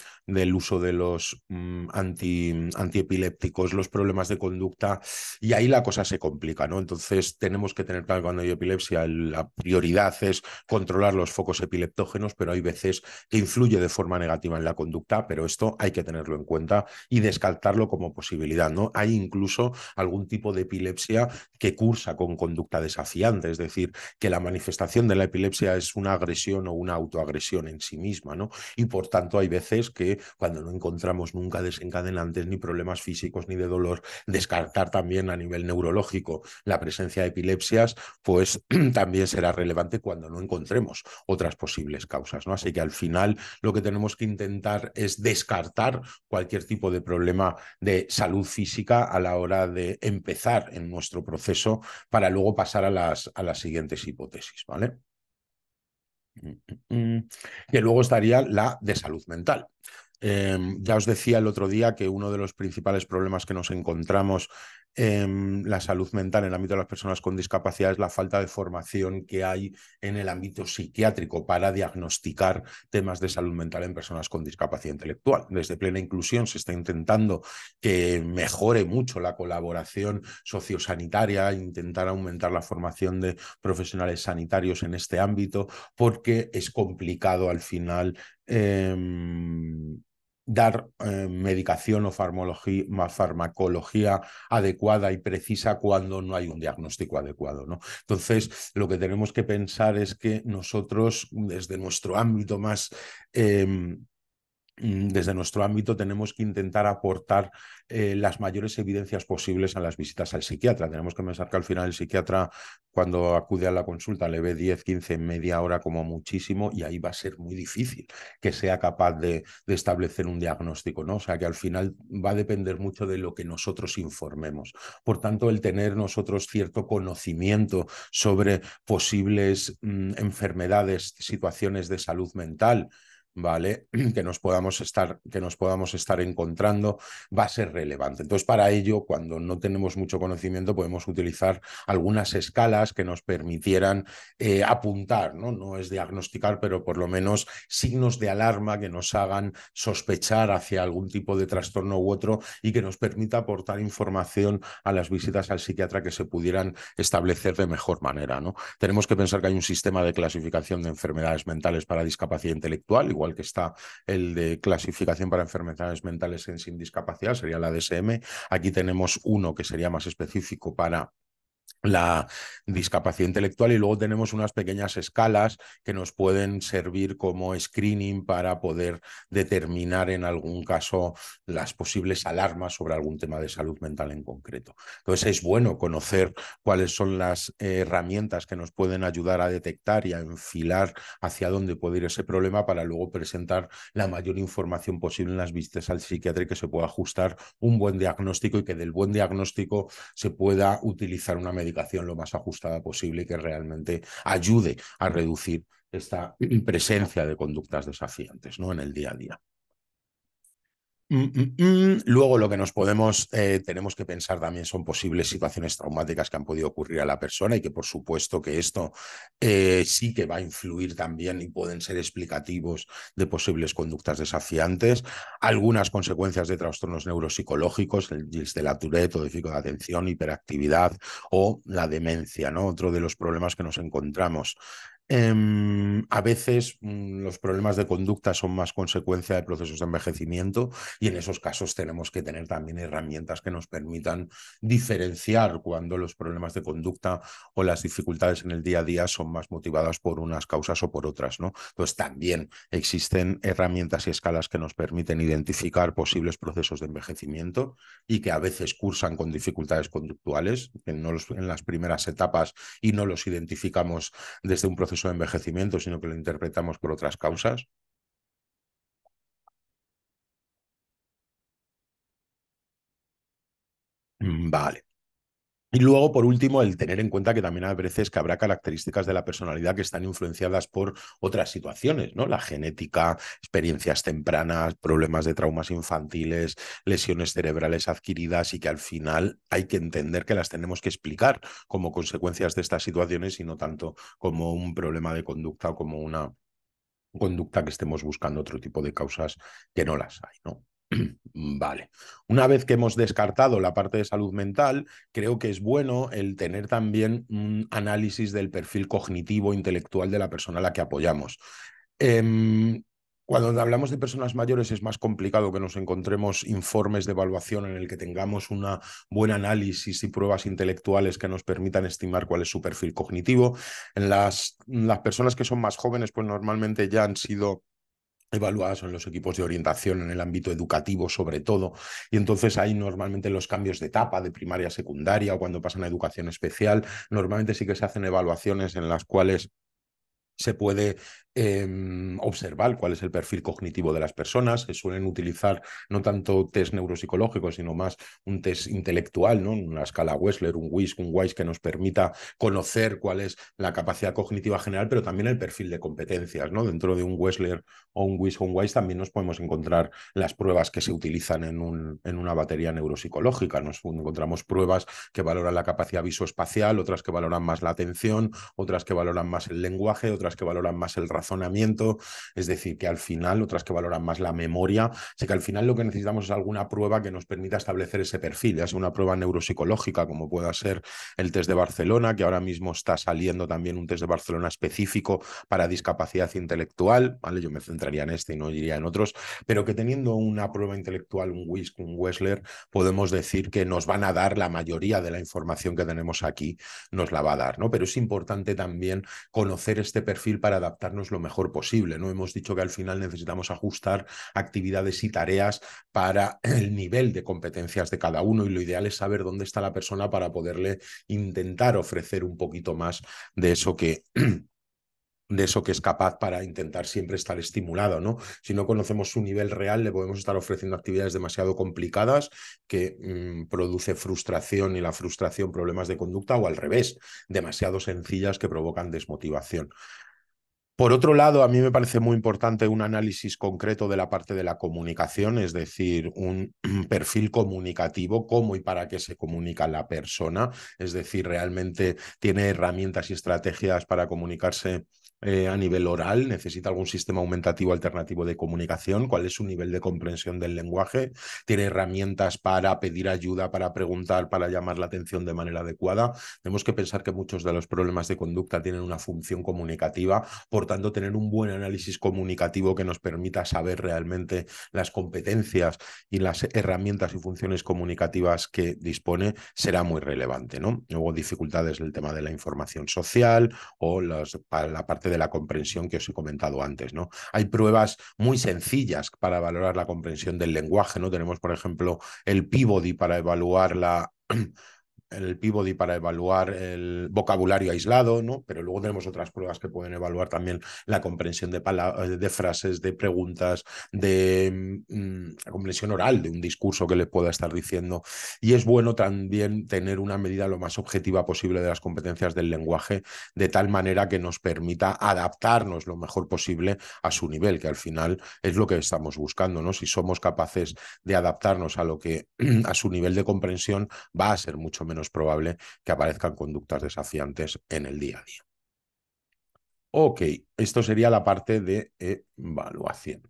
uso de los mm, anti, antiepilépticos, los problemas de conducta, y ahí la cosa se complica, ¿no? Entonces tenemos que tener claro que cuando hay epilepsia, la prioridad es controlar los focos epileptógenos, pero hay veces que influye de forma negativa en la conducta, pero es hay que tenerlo en cuenta y descartarlo como posibilidad. ¿no? Hay incluso algún tipo de epilepsia que cursa con conducta desafiante, es decir, que la manifestación de la epilepsia es una agresión o una autoagresión en sí misma, ¿no? Y por tanto hay veces que cuando no encontramos nunca desencadenantes ni problemas físicos ni de dolor, descartar también a nivel neurológico la presencia de epilepsias, pues también será relevante cuando no encontremos otras posibles causas, ¿no? Así que al final lo que tenemos que intentar es descartar descartar cualquier tipo de problema de salud física a la hora de empezar en nuestro proceso para luego pasar a las, a las siguientes hipótesis, ¿vale? Mm, mm, mm. Y luego estaría la de salud mental. Em, ya os decía el otro día que uno de los principales problemas que nos encontramos Em, la salud mental en el ámbito de las personas con discapacidad es la falta de formación que hay en el ámbito psiquiátrico para diagnosticar temas de salud mental en personas con discapacidad intelectual. Desde plena inclusión se está intentando que mejore mucho la colaboración sociosanitaria, intentar aumentar la formación de profesionales sanitarios en este ámbito, porque es complicado al final em, dar eh, medicación o farmacología adecuada y precisa cuando no hay un diagnóstico adecuado. ¿no? Entonces, lo que tenemos que pensar es que nosotros, desde nuestro ámbito más em, Mm, desde nuestro ámbito tenemos que intentar aportar eh, las mayores evidencias posibles a las visitas al psiquiatra. Tenemos que pensar que al final el psiquiatra cuando acude a la consulta le ve 10, 15, media hora como muchísimo y ahí va a ser muy difícil que sea capaz de, establecer un diagnóstico, ¿no? O sea que al final va a depender mucho de lo que nosotros informemos. Por tanto, el tener nosotros cierto conocimiento sobre posibles mm, enfermedades, situaciones de salud mental, ¿vale? Que nos podamos estar, que nos podamos estar encontrando, va a ser relevante. Entonces, para ello, cuando no tenemos mucho conocimiento, podemos utilizar algunas escalas que nos permitieran eh, apuntar, ¿no? No es diagnosticar, pero por lo menos signos de alarma que nos hagan sospechar hacia algún tipo de trastorno u otro y que nos permita aportar información a las visitas al psiquiatra que se pudieran establecer de mejor manera, ¿no? Tenemos que pensar que hay un sistema de clasificación de enfermedades mentales para discapacidad intelectual, igual que está el de clasificación para enfermedades mentales en sin discapacidad, sería la DSM. Aquí tenemos uno que sería más específico para la discapacidad intelectual y luego tenemos unas pequeñas escalas que nos pueden servir como screening para poder determinar en algún caso las posibles alarmas sobre algún tema de salud mental en concreto. Entonces es bueno conocer cuáles son las herramientas que nos pueden ayudar a detectar y a enfilar hacia dónde puede ir ese problema para luego presentar la mayor información posible en las visitas al psiquiatra y que se pueda ajustar un buen diagnóstico y que del buen diagnóstico se pueda utilizar una medida lo más ajustada posible que realmente ayude a reducir esta presencia de conductas desafiantes ¿no? en el día a día. Mm, mm, mm. Luego lo que nos podemos, eh, tenemos que pensar también son posibles situaciones traumáticas que han podido ocurrir a la persona y que por supuesto que esto eh, sí que va a influir también y pueden ser explicativos de posibles conductas desafiantes. Algunas consecuencias de trastornos neuropsicológicos, el de la Tourette o déficit de atención, hiperactividad o la demencia, ¿no? Otro de los problemas que nos encontramos. Em, a veces mm, los problemas de conducta son más consecuencia de procesos de envejecimiento y en esos casos tenemos que tener también herramientas que nos permitan diferenciar cuando los problemas de conducta o las dificultades en el día a día son más motivadas por unas causas o por otras, ¿no? Entonces también existen herramientas y escalas que nos permiten identificar posibles procesos de envejecimiento y que a veces cursan con dificultades conductuales en las primeras etapas y no los identificamos desde un proceso de envejecimiento, sino que lo interpretamos por otras causas? Mm, vale. Y luego, por último, el tener en cuenta que también a veces que habrá características de la personalidad que están influenciadas por otras situaciones, ¿no? La genética, experiencias tempranas, problemas de traumas infantiles, lesiones cerebrales adquiridas y que al final hay que entender que las tenemos que explicar como consecuencias de estas situaciones y no tanto como un problema de conducta o como una conducta que estemos buscando otro tipo de causas que no las hay, ¿no? Vale. Una vez que hemos descartado la parte de salud mental, creo que es bueno el tener también un análisis del perfil cognitivo, intelectual de la persona a la que apoyamos. Em, cuando hablamos de personas mayores es más complicado que nos encontremos informes de evaluación en el que tengamos un buen análisis y pruebas intelectuales que nos permitan estimar cuál es su perfil cognitivo. En las, las personas que son más jóvenes, pues normalmente ya han sido evaluadas en los equipos de orientación en el ámbito educativo sobre todo. Y entonces ahí normalmente los cambios de etapa, de primaria a secundaria o cuando pasan a educación especial, normalmente sí que se hacen evaluaciones en las cuales se puede Em, observar cuál es el perfil cognitivo de las personas. Se suelen utilizar no tanto test neuropsicológicos, sino más un test intelectual, ¿no? Una escala Wessler, un WISC, un WISE que nos permita conocer cuál es la capacidad cognitiva general, pero también el perfil de competencias, ¿no? Dentro de un Wessler o un WISC o un WISE también nos podemos encontrar las pruebas que se utilizan en, un, en una batería neuropsicológica. Nos encontramos pruebas que valoran la capacidad visoespacial, otras que valoran más la atención, otras que valoran más el lenguaje, otras que valoran más el razonamiento, es decir, que al final, otras que valoran más la memoria, sé que al final lo que necesitamos es alguna prueba que nos permita establecer ese perfil, ya sea una prueba neuropsicológica, como pueda ser el test de Barcelona, que ahora mismo está saliendo también un test de Barcelona específico para discapacidad intelectual, ¿vale? Yo me centraría en este y no iría en otros, pero que teniendo una prueba intelectual, un WISC, un WESLER, podemos decir que nos van a dar la mayoría de la información que tenemos aquí, nos la va a dar, ¿no? Pero es importante también conocer este perfil para adaptarnos lo mejor posible. ¿no? Hemos dicho que al final necesitamos ajustar actividades y tareas para el nivel de competencias de cada uno y lo ideal es saber dónde está la persona para poderle intentar ofrecer un poquito más de eso que... de eso que es capaz para intentar siempre estar estimulado, ¿no? Si no conocemos su nivel real, le podemos estar ofreciendo actividades demasiado complicadas que mm, produce frustración y la frustración problemas de conducta o al revés, demasiado sencillas que provocan desmotivación. Por otro lado, a mí me parece muy importante un análisis concreto de la parte de la comunicación, es decir, un perfil comunicativo, cómo y para qué se comunica la persona, es decir, realmente tiene herramientas y estrategias para comunicarse eh, a nivel oral? ¿Necesita algún sistema aumentativo alternativo de comunicación? ¿Cuál es su nivel de comprensión del lenguaje? ¿Tiene herramientas para pedir ayuda, para preguntar, para llamar la atención de manera adecuada? Tenemos que pensar que muchos de los problemas de conducta tienen una función comunicativa, por tanto, tener un buen análisis comunicativo que nos permita saber realmente las competencias y las herramientas y funciones comunicativas que dispone será muy relevante, ¿no? Luego dificultades en el tema de la información social o las, la parte de la comprensión que os he comentado antes. ¿no? Hay pruebas muy sencillas para valorar la comprensión del lenguaje. ¿no? Tenemos, por ejemplo, el PIVODY para evaluar la el y para evaluar el vocabulario aislado, ¿no? pero luego tenemos otras pruebas que pueden evaluar también la comprensión de, eh, de frases, de preguntas, de la mm, comprensión oral de un discurso que le pueda estar diciendo. Y es bueno también tener una medida lo más objetiva posible de las competencias del lenguaje, de tal manera que nos permita adaptarnos lo mejor posible a su nivel, que al final es lo que estamos buscando. ¿no? Si somos capaces de adaptarnos a lo que a su nivel de comprensión va a ser mucho menos es probable que aparezcan conductas desafiantes en el día a día. Ok, esto sería la parte de evaluación.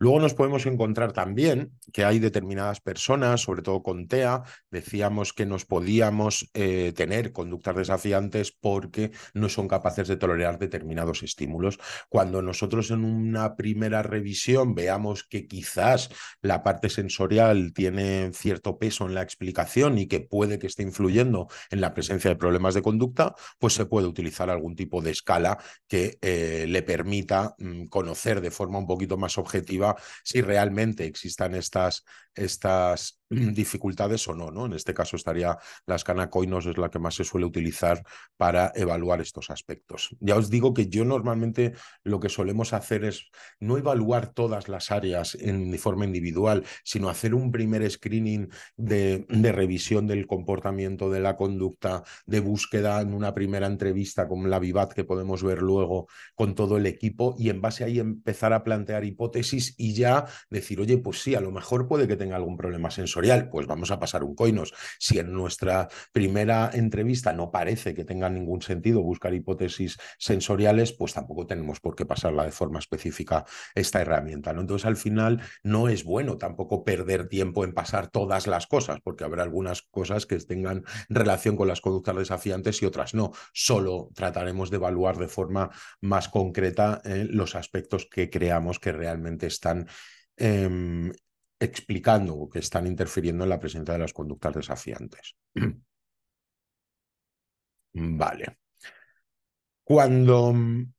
Luego nos podemos encontrar también que hay determinadas personas, sobre todo con TEA, decíamos que nos podíamos eh, tener conductas desafiantes porque no son capaces de tolerar determinados estímulos. Cuando nosotros en una primera revisión veamos que quizás la parte sensorial tiene cierto peso en la explicación y que puede que esté influyendo en la presencia de problemas de conducta, pues se puede utilizar algún tipo de escala que eh, le permita mm, conocer de forma un poquito más objetiva si realmente existan estas, estas dificultades o no, ¿no? En este caso estaría la escana es la que más se suele utilizar para evaluar estos aspectos. Ya os digo que yo normalmente lo que solemos hacer es no evaluar todas las áreas en, de forma individual, sino hacer un primer screening de, de revisión del comportamiento, de la conducta, de búsqueda en una primera entrevista con la Vivat que podemos ver luego con todo el equipo y en base ahí empezar a plantear hipótesis y ya decir, oye, pues sí, a lo mejor puede que tenga algún problema sensorial pues vamos a pasar un coinos. Si en nuestra primera entrevista no parece que tenga ningún sentido buscar hipótesis sensoriales, pues tampoco tenemos por qué pasarla de forma específica esta herramienta. ¿no? Entonces, al final, no es bueno tampoco perder tiempo en pasar todas las cosas, porque habrá algunas cosas que tengan relación con las conductas desafiantes y otras no. Solo trataremos de evaluar de forma más concreta eh, los aspectos que creamos que realmente están em, explicando que están interfiriendo en la presencia de las conductas desafiantes. Vale. Cuando mm,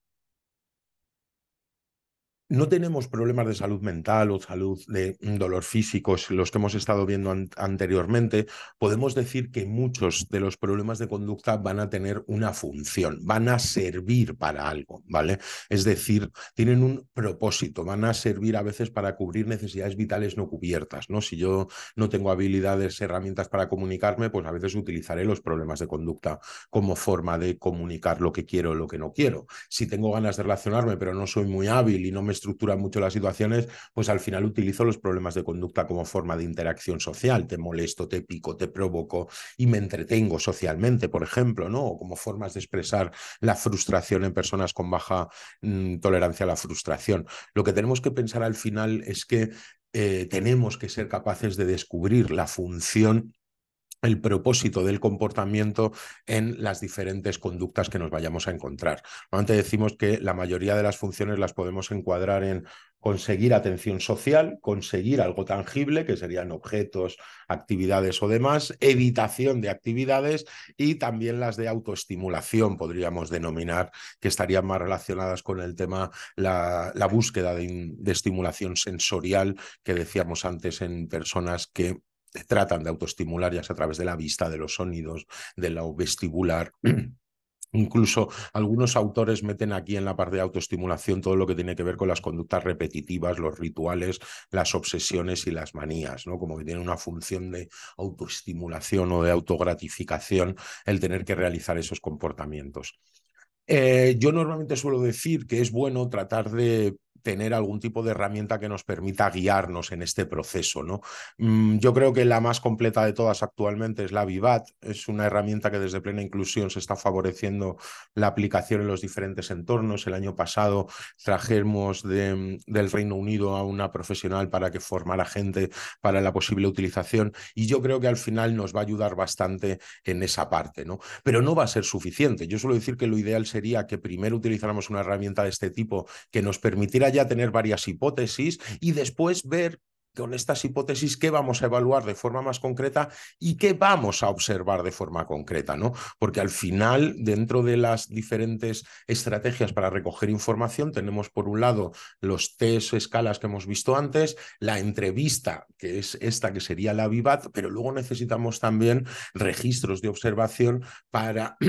no tenemos problemas de salud mental o salud de dolor físico, los que hemos estado viendo anteriormente, podemos decir que muchos de los problemas de conducta van a tener una función, van a servir para algo, ¿vale? Es decir, tienen un propósito, van a servir a veces para cubrir necesidades vitales no cubiertas, ¿no? Si yo no tengo habilidades, herramientas para comunicarme, pues a veces utilizaré los problemas de conducta como forma de comunicar lo que quiero o lo que no quiero. Si tengo ganas de relacionarme, pero no soy muy hábil y no me estructuran mucho las situaciones, pues al final utilizo los problemas de conducta como forma de interacción social. Te molesto, te pico, te provoco y me entretengo socialmente, por ejemplo, ¿no? O como formas de expresar la frustración en personas con baja mm, tolerancia a la frustración. Lo que tenemos que pensar al final es que eh, tenemos que ser capaces de descubrir la función el propósito del comportamiento en las diferentes conductas que nos vayamos a encontrar. Antes decimos que la mayoría de las funciones las podemos encuadrar en conseguir atención social, conseguir algo tangible, que serían objetos, actividades o demás, evitación de actividades y también las de autoestimulación, podríamos denominar, que estarían más relacionadas con el tema, la, búsqueda de estimulación sensorial que decíamos antes en personas que tratan de autoestimular, ya sea a través de la vista, de los sonidos, de la vestibular. Incluso algunos autores meten aquí en la parte de autoestimulación todo lo que tiene que ver con las conductas repetitivas, los rituales, las obsesiones y las manías, ¿no? Como que tiene una función de autoestimulación o de autogratificación el tener que realizar esos comportamientos. Eh, yo normalmente suelo decir que es bueno tratar de tener algún tipo de herramienta que nos permita guiarnos en este proceso. ¿no? Mm, yo creo que la más completa de todas actualmente es la Vivat. Es una herramienta que desde plena inclusión se está favoreciendo la aplicación en los diferentes entornos. El año pasado trajimos mm, del Reino Unido a una profesional para que formara gente para la posible utilización y yo creo que al final nos va a ayudar bastante en esa parte. ¿no? Pero no va a ser suficiente. Yo suelo decir que lo ideal sería que primero utilizáramos una herramienta de este tipo que nos permitiera ya tener varias hipótesis y después ver con estas hipótesis qué vamos a evaluar de forma más concreta y qué vamos a observar de forma concreta, ¿no? Porque al final, dentro de las diferentes estrategias para recoger información, tenemos por un lado los test escalas que hemos visto antes, la entrevista, que es esta que sería la VIVAT, pero luego necesitamos también registros de observación para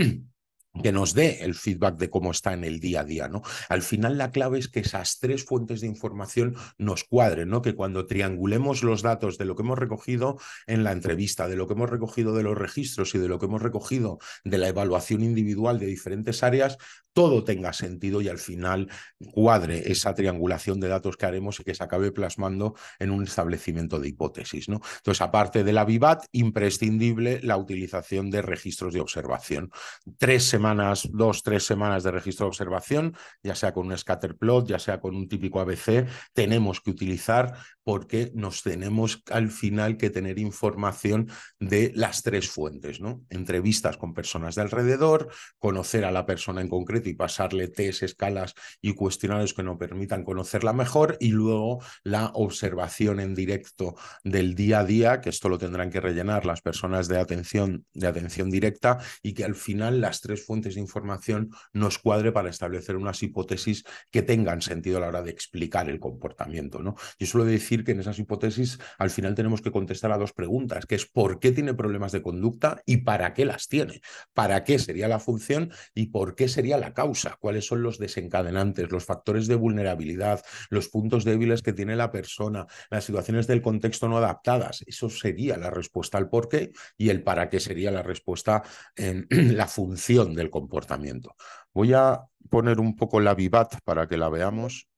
que nos dé el feedback de cómo está en el día a día, ¿no? Al final la clave es que esas tres fuentes de información nos cuadren, ¿no? Que cuando triangulemos los datos de lo que hemos recogido en la entrevista, de lo que hemos recogido de los registros y de lo que hemos recogido de la evaluación individual de diferentes áreas, todo tenga sentido y al final cuadre esa triangulación de datos que haremos y que se acabe plasmando en un establecimiento de hipótesis. ¿no? Entonces, aparte de la VIVAT, imprescindible la utilización de registros de observación. Tres semanas, dos, tres semanas de registro de observación, ya sea con un scatterplot, ya sea con un típico ABC, tenemos que utilizar porque nos tenemos al final que tener información de las tres fuentes, ¿no? Entrevistas con personas de alrededor, conocer a la persona en concreto y pasarle test, escalas y cuestionarios que nos permitan conocerla mejor y luego la observación en directo del día a día, que esto lo tendrán que rellenar las personas de atención de atención directa y que al final las tres fuentes de información nos cuadre para establecer unas hipótesis que tengan sentido a la hora de explicar el comportamiento, ¿no? Yo suelo decir que en esas hipótesis al final tenemos que contestar a dos preguntas, que es por qué tiene problemas de conducta y para qué las tiene, para qué sería la función y por qué sería la causa, cuáles son los desencadenantes, los factores de vulnerabilidad, los puntos débiles que tiene la persona, las situaciones del contexto no adaptadas. Eso sería la respuesta al por qué y el para qué sería la respuesta en la función del comportamiento. Voy a poner un poco la vivat para que la veamos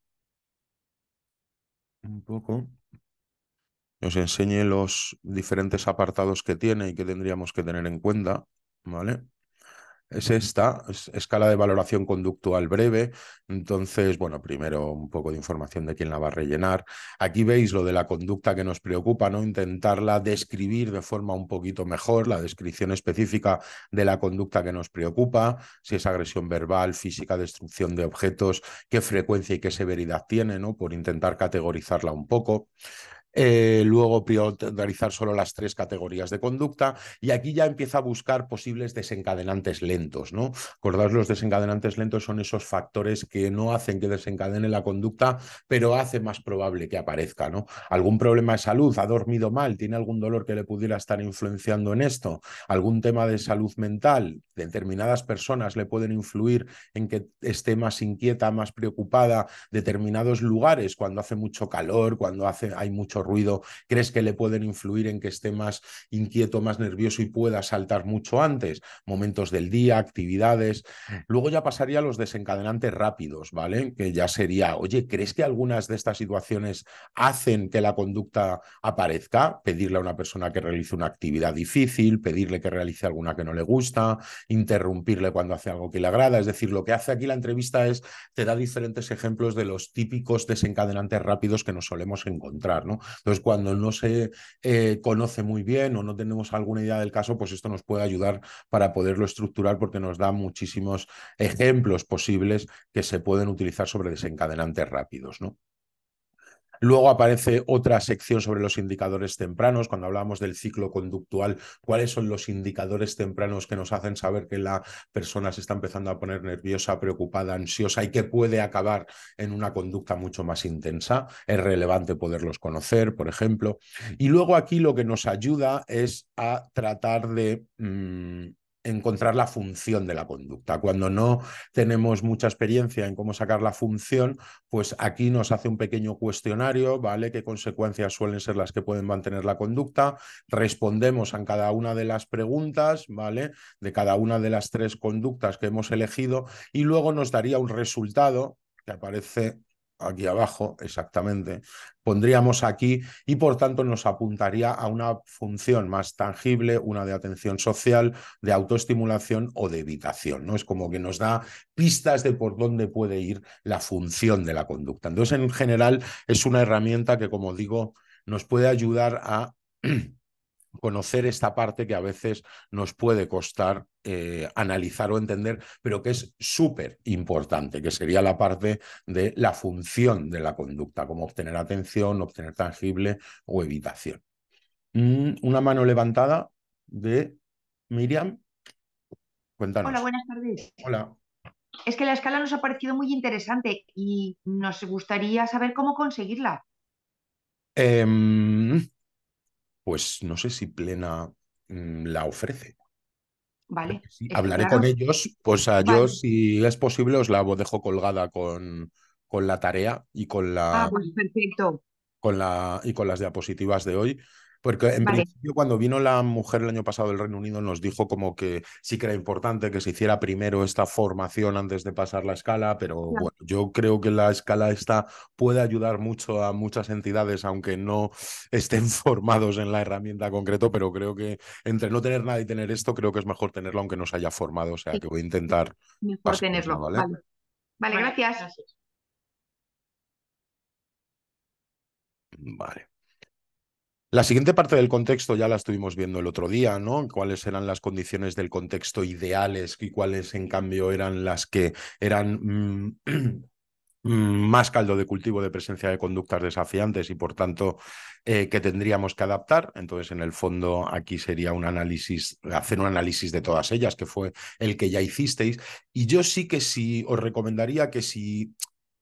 un poco, os enseñe los diferentes apartados que tiene y que tendríamos que tener en cuenta, ¿vale? es esta, escala de valoración conductual breve. Entonces, bueno, primero un poco de información de quién la va a rellenar. Aquí veis lo de la conducta que nos preocupa, ¿no? Intentarla describir de forma un poquito mejor, la descripción específica de la conducta que nos preocupa, si es agresión verbal, física, destrucción de objetos, qué frecuencia y qué severidad tiene, ¿no? Por intentar categorizarla un poco. Eh, luego priorizar solo las tres categorías de conducta y aquí ya empieza a buscar posibles desencadenantes lentos, ¿no? Acordaos, los desencadenantes lentos son esos factores que no hacen que desencadene la conducta, pero hace más probable que aparezca, ¿no? ¿Algún problema de salud? ¿Ha dormido mal? ¿Tiene algún dolor que le pudiera estar influenciando en esto? ¿Algún tema de salud mental? Determinadas personas le pueden influir en que esté más inquieta, más preocupada, determinados lugares, cuando hace mucho calor, cuando hace, hay mucho ruido, crees que le pueden influir en que esté más inquieto, más nervioso y pueda saltar mucho antes, momentos del día, actividades. Luego ya pasaría a los desencadenantes rápidos, ¿vale? Que ya sería, oye, ¿crees que algunas de estas situaciones hacen que la conducta aparezca? Pedirle a una persona que realice una actividad difícil, pedirle que realice alguna que no le gusta, interrumpirle cuando hace algo que le agrada. Es decir, lo que hace aquí la entrevista es, te da diferentes ejemplos de los típicos desencadenantes rápidos que nos solemos encontrar, ¿no? Entonces, cuando no se eh, conoce muy bien o no tenemos alguna idea del caso, pues esto nos puede ayudar para poderlo estructurar porque nos da muchísimos ejemplos posibles que se pueden utilizar sobre desencadenantes rápidos, ¿no? Luego aparece otra sección sobre los indicadores tempranos, cuando hablamos del ciclo conductual, cuáles son los indicadores tempranos que nos hacen saber que la persona se está empezando a poner nerviosa, preocupada, ansiosa y que puede acabar en una conducta mucho más intensa. Es relevante poderlos conocer, por ejemplo. Y luego aquí lo que nos ayuda es a tratar de... Mm, encontrar la función de la conducta. Cuando no tenemos mucha experiencia en cómo sacar la función, pues aquí nos hace un pequeño cuestionario, ¿vale? ¿Qué consecuencias suelen ser las que pueden mantener la conducta? Respondemos a cada una de las preguntas, ¿vale? De cada una de las tres conductas que hemos elegido y luego nos daría un resultado que aparece aquí abajo, exactamente, pondríamos aquí y por tanto nos apuntaría a una función más tangible, una de atención social, de autoestimulación o de evitación. ¿no? Es como que nos da pistas de por dónde puede ir la función de la conducta. Entonces, en general, es una herramienta que, como digo, nos puede ayudar a conocer esta parte que a veces nos puede costar eh, analizar o entender, pero que es súper importante, que sería la parte de la función de la conducta, como obtener atención, obtener tangible o evitación. Mm, una mano levantada de Miriam. Cuéntanos. Hola, buenas tardes. Hola. Es que la escala nos ha parecido muy interesante y nos gustaría saber cómo conseguirla. Em, pues no sé si plena mm, la ofrece. Vale. hablaré con ellos, pues a yo si es posible os la dejo colgada con, con la tarea y con ah, la... Pues, con la, y con las diapositivas de hoy porque en principio cuando vino la mujer el año pasado del Reino Unido nos dijo como que sí que era importante que se hiciera primero esta formación antes de pasar la escala, pero bueno, yo creo que la escala esta puede ayudar mucho a muchas entidades, aunque no estén formados en la herramienta concreto, pero creo que entre no tener nada y tener esto, creo que es mejor tenerlo aunque no se haya formado, o sea que voy a intentar... Mejor tenerlo, ¿vale? gracias. Vale. La siguiente parte del contexto ya la estuvimos viendo el otro día, ¿no? Cuáles eran las condiciones del contexto ideales y cuáles, en cambio, eran las que eran mm, mm, más caldo de cultivo de presencia de conductas desafiantes y, por tanto, eh, que tendríamos que adaptar. Entonces, en el fondo, aquí sería un análisis, hacer un análisis de todas ellas, que fue el que ya hicisteis. Y yo sí que sí os recomendaría que si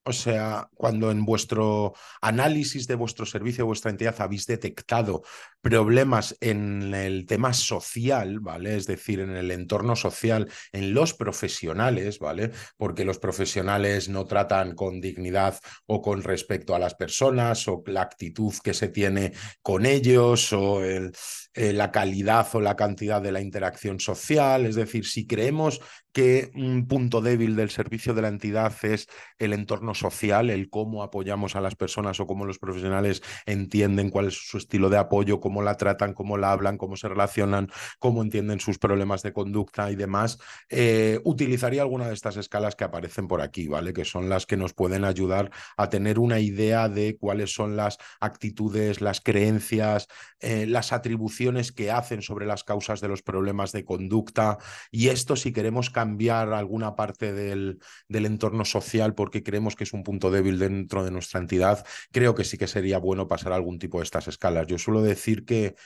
o sea, cuando en vuestro análisis de vuestro servicio, o vuestra entidad, habéis detectado problemas en el tema social, ¿vale? Es decir, en el entorno social, en los profesionales, ¿vale? Porque los profesionales no tratan con dignidad o con respecto a las personas o la actitud que se tiene con ellos o eh, la calidad o la cantidad de la interacción social. Es decir, si creemos que un punto débil del servicio de la entidad es el entorno social, el cómo apoyamos a las personas o cómo los profesionales entienden cuál es su estilo de apoyo, cómo la tratan, cómo la hablan, cómo se relacionan, cómo entienden sus problemas de conducta y demás, eh, utilizaría alguna de estas escalas que aparecen por aquí, ¿vale? Que son las que nos pueden ayudar a tener una idea de cuáles son las actitudes, las creencias, eh, las atribuciones que hacen sobre las causas de los problemas de conducta. Y esto si queremos cambiar alguna parte del, del entorno social porque creemos que es un punto débil dentro de nuestra entidad, creo que sí que sería bueno pasar algún tipo de estas escalas. Yo suelo decir que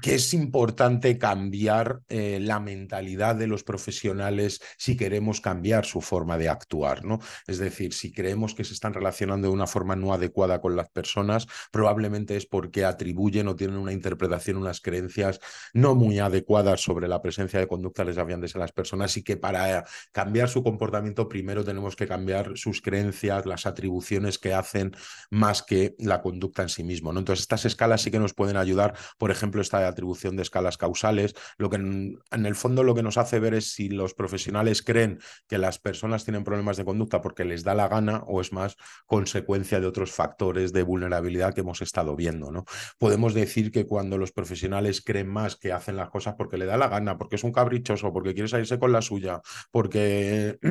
que es importante cambiar eh, la mentalidad de los profesionales si queremos cambiar su forma de actuar, ¿no? Es decir, si creemos que se están relacionando de una forma no adecuada con las personas, probablemente es porque atribuyen o tienen una interpretación, unas creencias no muy adecuadas sobre la presencia de conductas desafiantes en las personas y que para cambiar su comportamiento primero tenemos que cambiar sus creencias, las atribuciones que hacen más que la conducta en sí mismo, Entonces, estas escalas sí que nos pueden ayudar, por ejemplo, esta de atribución de escalas causales. Lo que en, el fondo lo que nos hace ver es si los profesionales creen que las personas tienen problemas de conducta porque les da la gana o es más consecuencia de otros factores de vulnerabilidad que hemos estado viendo. ¿no? Podemos decir que cuando los profesionales creen más que hacen las cosas porque le da la gana, porque es un caprichoso, porque quiere salirse con la suya, porque...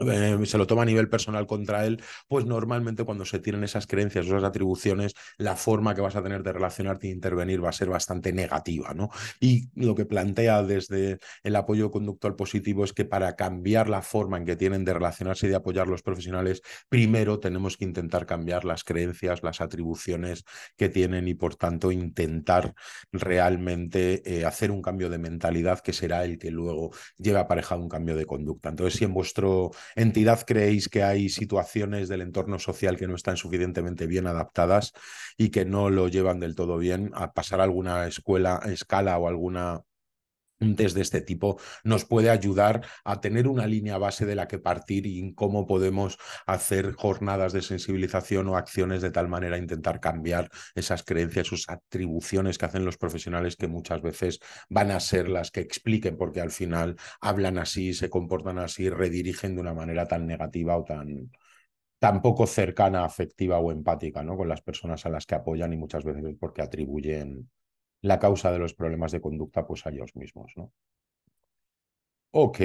Eh, se lo toma a nivel personal contra él, pues normalmente cuando se tienen esas creencias, esas atribuciones, la forma que vas a tener de relacionarte e intervenir va a ser bastante negativa, ¿no? Y lo que plantea desde el apoyo conductual positivo es que para cambiar la forma en que tienen de relacionarse y de apoyar los profesionales, primero tenemos que intentar cambiar las creencias, las atribuciones que tienen y por tanto intentar realmente eh, hacer un cambio de mentalidad que será el que luego lleve aparejado un cambio de conducta. Entonces, si en vuestro entidad creéis que hay situaciones del entorno social que no están suficientemente bien adaptadas y que no lo llevan del todo bien a pasar a alguna escuela, escala o alguna desde este tipo nos puede ayudar a tener una línea base de la que partir y en cómo podemos hacer jornadas de sensibilización o acciones de tal manera intentar cambiar esas creencias, sus atribuciones que hacen los profesionales que muchas veces van a ser las que expliquen porque al final hablan así, se comportan así, redirigen de una manera tan negativa o tan, tan poco cercana, afectiva o empática, ¿no? Con las personas a las que apoyan y muchas veces porque atribuyen la causa de los problemas de conducta pues a ellos mismos. ¿no? Ok,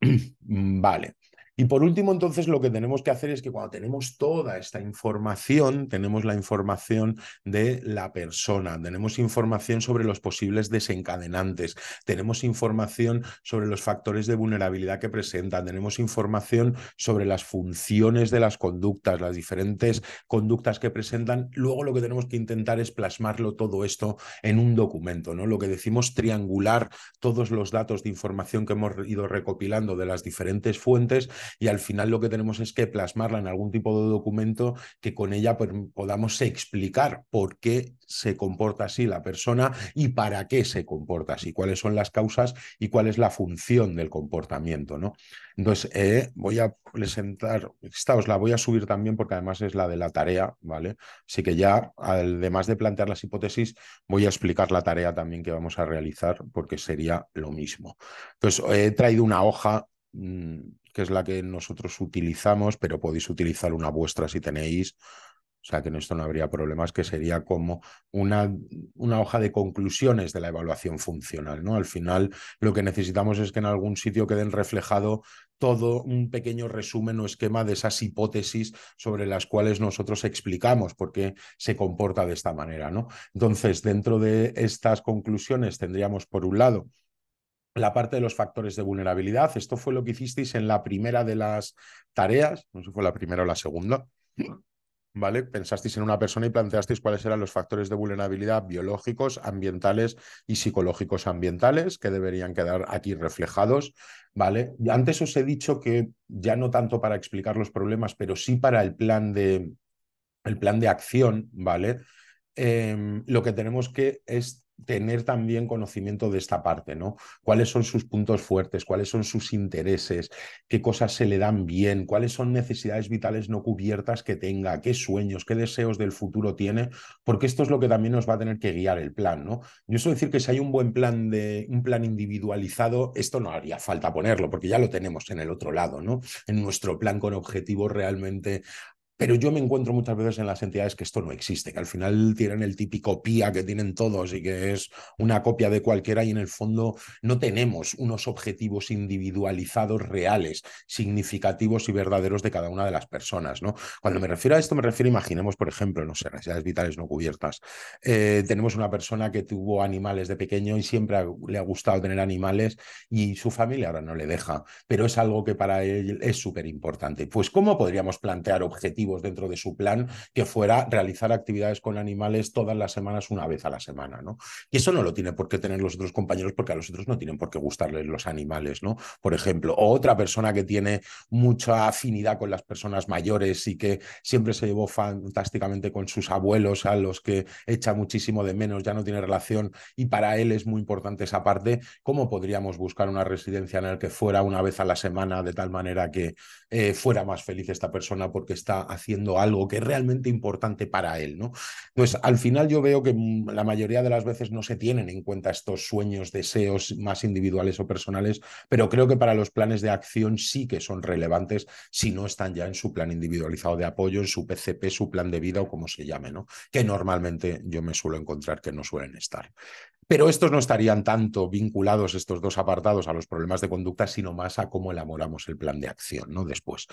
vale. Y por último, entonces, lo que tenemos que hacer es que cuando tenemos toda esta información, tenemos la información de la persona, tenemos información sobre los posibles desencadenantes, tenemos información sobre los factores de vulnerabilidad que presentan, tenemos información sobre las funciones de las conductas, las diferentes conductas que presentan. Luego lo que tenemos que intentar es plasmarlo todo esto en un documento, ¿no? Lo que decimos triangular todos los datos de información que hemos ido recopilando de las diferentes fuentes y al final lo que tenemos es que plasmarla en algún tipo de documento que con ella pues, podamos explicar por qué se comporta así la persona y para qué se comporta así, cuáles son las causas y cuál es la función del comportamiento. ¿no? Entonces, eh, voy a presentar, esta os la voy a subir también porque además es la de la tarea, ¿vale? Así que ya, además de plantear las hipótesis, voy a explicar la tarea también que vamos a realizar porque sería lo mismo. Entonces, he traído una hoja mm, que es la que nosotros utilizamos, pero podéis utilizar una vuestra si tenéis. O sea, que en esto no habría problemas, que sería como una, una hoja de conclusiones de la evaluación funcional, ¿no? Al final, lo que necesitamos es que en algún sitio queden reflejado todo un pequeño resumen o esquema de esas hipótesis sobre las cuales nosotros explicamos por qué se comporta de esta manera, ¿no? Entonces, dentro de estas conclusiones tendríamos, por un lado, la parte de los factores de vulnerabilidad. Esto fue lo que hicisteis en la primera de las tareas, no sé si fue la primera o la segunda, ¿vale? Pensasteis en una persona y planteasteis cuáles eran los factores de vulnerabilidad biológicos, ambientales y psicológicos ambientales que deberían quedar aquí reflejados, ¿vale? Antes os he dicho que ya no tanto para explicar los problemas, pero sí para el plan de, el plan de acción, ¿vale? Em, lo que tenemos que es tener también conocimiento de esta parte, ¿no? ¿Cuáles son sus puntos fuertes? ¿Cuáles son sus intereses? ¿Qué cosas se le dan bien? ¿Cuáles son necesidades vitales no cubiertas que tenga? ¿Qué sueños, qué deseos del futuro tiene? Porque esto es lo que también nos va a tener que guiar el plan, ¿no? Yo suelo decir que si hay un buen plan de un plan individualizado, esto no haría falta ponerlo, porque ya lo tenemos en el otro lado, ¿no? En nuestro plan con objetivos realmente pero yo me encuentro muchas veces en las entidades que esto no existe, que al final tienen el típico PIA que tienen todos y que es una copia de cualquiera y en el fondo no tenemos unos objetivos individualizados reales, significativos y verdaderos de cada una de las personas. ¿no? Cuando me refiero a esto, me refiero, imaginemos, por ejemplo, no sé, necesidades vitales no cubiertas. Eh, tenemos una persona que tuvo animales de pequeño y siempre le ha gustado tener animales y su familia ahora no le deja, pero es algo que para él es súper importante. Pues, ¿cómo podríamos plantear objetivos? dentro de su plan, que fuera realizar actividades con animales todas las semanas, una vez a la semana, ¿no? Y eso no lo tiene por qué tener los otros compañeros porque a los otros no tienen por qué gustarles los animales, ¿no? Por ejemplo, otra persona que tiene mucha afinidad con las personas mayores y que siempre se llevó fantásticamente con sus abuelos, a los que echa muchísimo de menos, ya no tiene relación y para él es muy importante esa parte, ¿cómo podríamos buscar una residencia en la que fuera una vez a la semana de tal manera que eh, fuera más feliz esta persona porque está haciendo algo que es realmente importante para él. ¿no? Pues al final yo veo que mm, la mayoría de las veces no se tienen en cuenta estos sueños, deseos más individuales o personales, pero creo que para los planes de acción sí que son relevantes si no están ya en su plan individualizado de apoyo, en su PCP, su plan de vida o como se llame, ¿no? que normalmente yo me suelo encontrar que no suelen estar. Pero estos no estarían tanto vinculados, estos dos apartados, a los problemas de conducta, sino más a cómo elaboramos el plan de acción ¿no? después.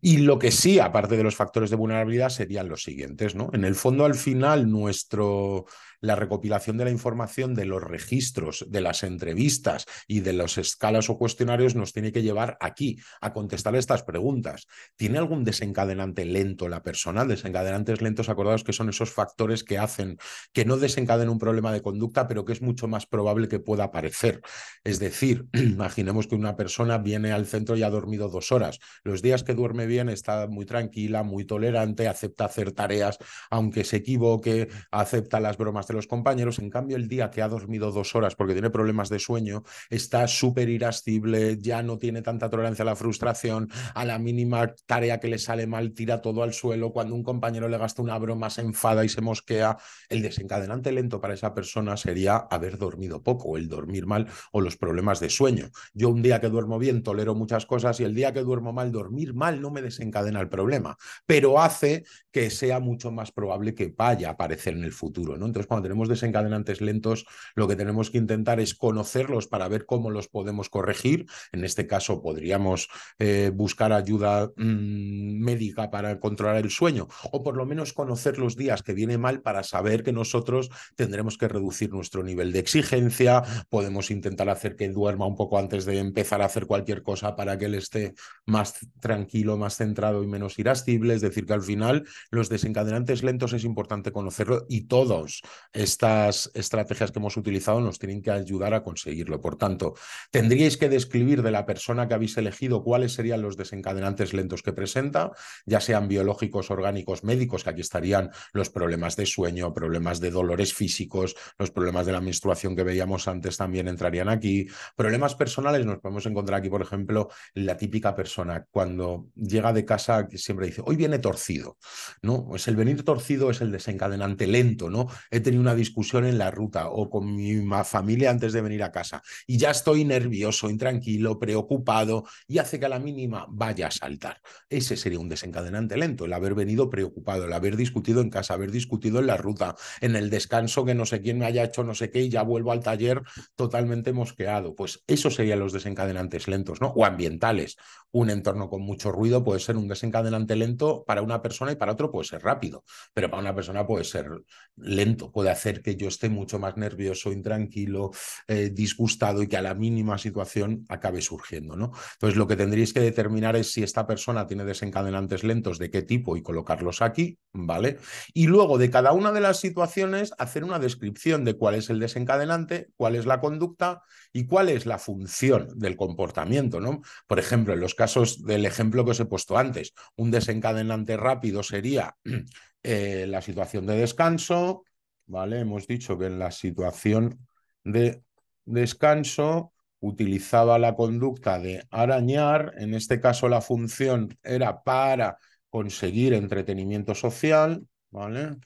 Y lo que sí, aparte de los factores de vulnerabilidad, serían los siguientes. ¿no? En el fondo, al final, nuestro la recopilación de la información de los registros, de las entrevistas y de las escalas o cuestionarios nos tiene que llevar aquí a contestar estas preguntas. ¿Tiene algún desencadenante lento la persona? Desencadenantes lentos, acordados que son esos factores que hacen que no desencadenen un problema de conducta, pero que es mucho más probable que pueda aparecer. Es decir, imaginemos que una persona viene al centro y ha dormido dos horas. Los días que duerme bien está muy tranquila, muy tolerante, acepta hacer tareas, aunque se equivoque, acepta las bromas los compañeros. En cambio, el día que ha dormido dos horas porque tiene problemas de sueño, está súper irascible, ya no tiene tanta tolerancia a la frustración, a la mínima tarea que le sale mal, tira todo al suelo. Cuando un compañero le gasta una broma, se enfada y se mosquea. El desencadenante lento para esa persona sería haber dormido poco, el dormir mal o los problemas de sueño. Yo un día que duermo bien tolero muchas cosas y el día que duermo mal, dormir mal no me desencadena el problema, pero hace que sea mucho más probable que vaya a aparecer en el futuro. ¿no? Entonces, cuando tenemos desencadenantes lentos, lo que tenemos que intentar es conocerlos para ver cómo los podemos corregir. En este caso, podríamos eh, buscar ayuda mm, médica para controlar el sueño o por lo menos conocer los días que viene mal para saber que nosotros tendremos que reducir nuestro nivel de exigencia, podemos intentar hacer que duerma un poco antes de empezar a hacer cualquier cosa para que él esté más tranquilo, más centrado y menos irascible. Es decir, que al final los desencadenantes lentos es importante conocerlo y todos estas estrategias que hemos utilizado nos tienen que ayudar a conseguirlo. Por tanto, tendríais que describir de la persona que habéis elegido cuáles serían los desencadenantes lentos que presenta, ya sean biológicos, orgánicos, médicos, que aquí estarían los problemas de sueño, problemas de dolores físicos, los problemas de la menstruación que veíamos antes también entrarían aquí. Problemas personales nos podemos encontrar aquí, por ejemplo, la típica persona cuando llega de casa siempre dice, hoy viene torcido, ¿no? Es pues el venir torcido es el desencadenante lento, ¿no? He una discusión en la ruta o con mi familia antes de venir a casa y ya estoy nervioso, intranquilo, preocupado y hace que a la mínima vaya a saltar. Ese sería un desencadenante lento, el haber venido preocupado, el haber discutido en casa, haber discutido en la ruta, en el descanso que no sé quién me haya hecho no sé qué y ya vuelvo al taller totalmente mosqueado. Pues eso serían los desencadenantes lentos, ¿no? O ambientales. Un entorno con mucho ruido puede ser un desencadenante lento para una persona y para otro puede ser rápido, pero para una persona puede ser lento, puede de hacer que yo esté mucho más nervioso, intranquilo, eh, disgustado y que a la mínima situación acabe surgiendo. ¿no? Entonces, lo que tendríais que determinar es si esta persona tiene desencadenantes lentos de qué tipo y colocarlos aquí, ¿vale? Y luego de cada una de las situaciones hacer una descripción de cuál es el desencadenante, cuál es la conducta y cuál es la función del comportamiento, ¿no? Por ejemplo, en los casos del ejemplo que os he puesto antes, un desencadenante rápido sería eh, la situación de descanso, ¿vale? Hemos dicho que en la situación de descanso utilizaba la conducta de arañar, en este caso la función era para conseguir entretenimiento social, ¿vale?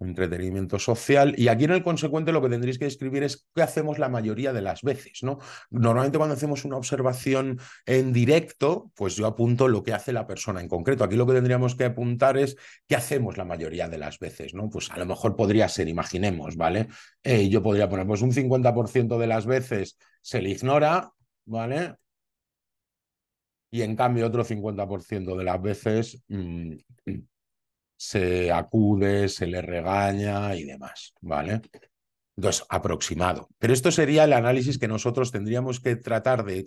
entretenimiento social. Y aquí en el consecuente lo que tendréis que escribir es qué hacemos la mayoría de las veces, ¿no? Normalmente cuando hacemos una observación en directo, pues yo apunto lo que hace la persona en concreto. Aquí lo que tendríamos que apuntar es qué hacemos la mayoría de las veces, ¿no? Pues a lo mejor podría ser, imaginemos, ¿vale? Eh, yo podría poner, pues un 50% de las veces se le ignora, ¿vale? Y en cambio otro 50% de las veces... Mm, se acude, se le regaña y demás, ¿vale? Entonces, aproximado. Pero esto sería el análisis que nosotros tendríamos que tratar de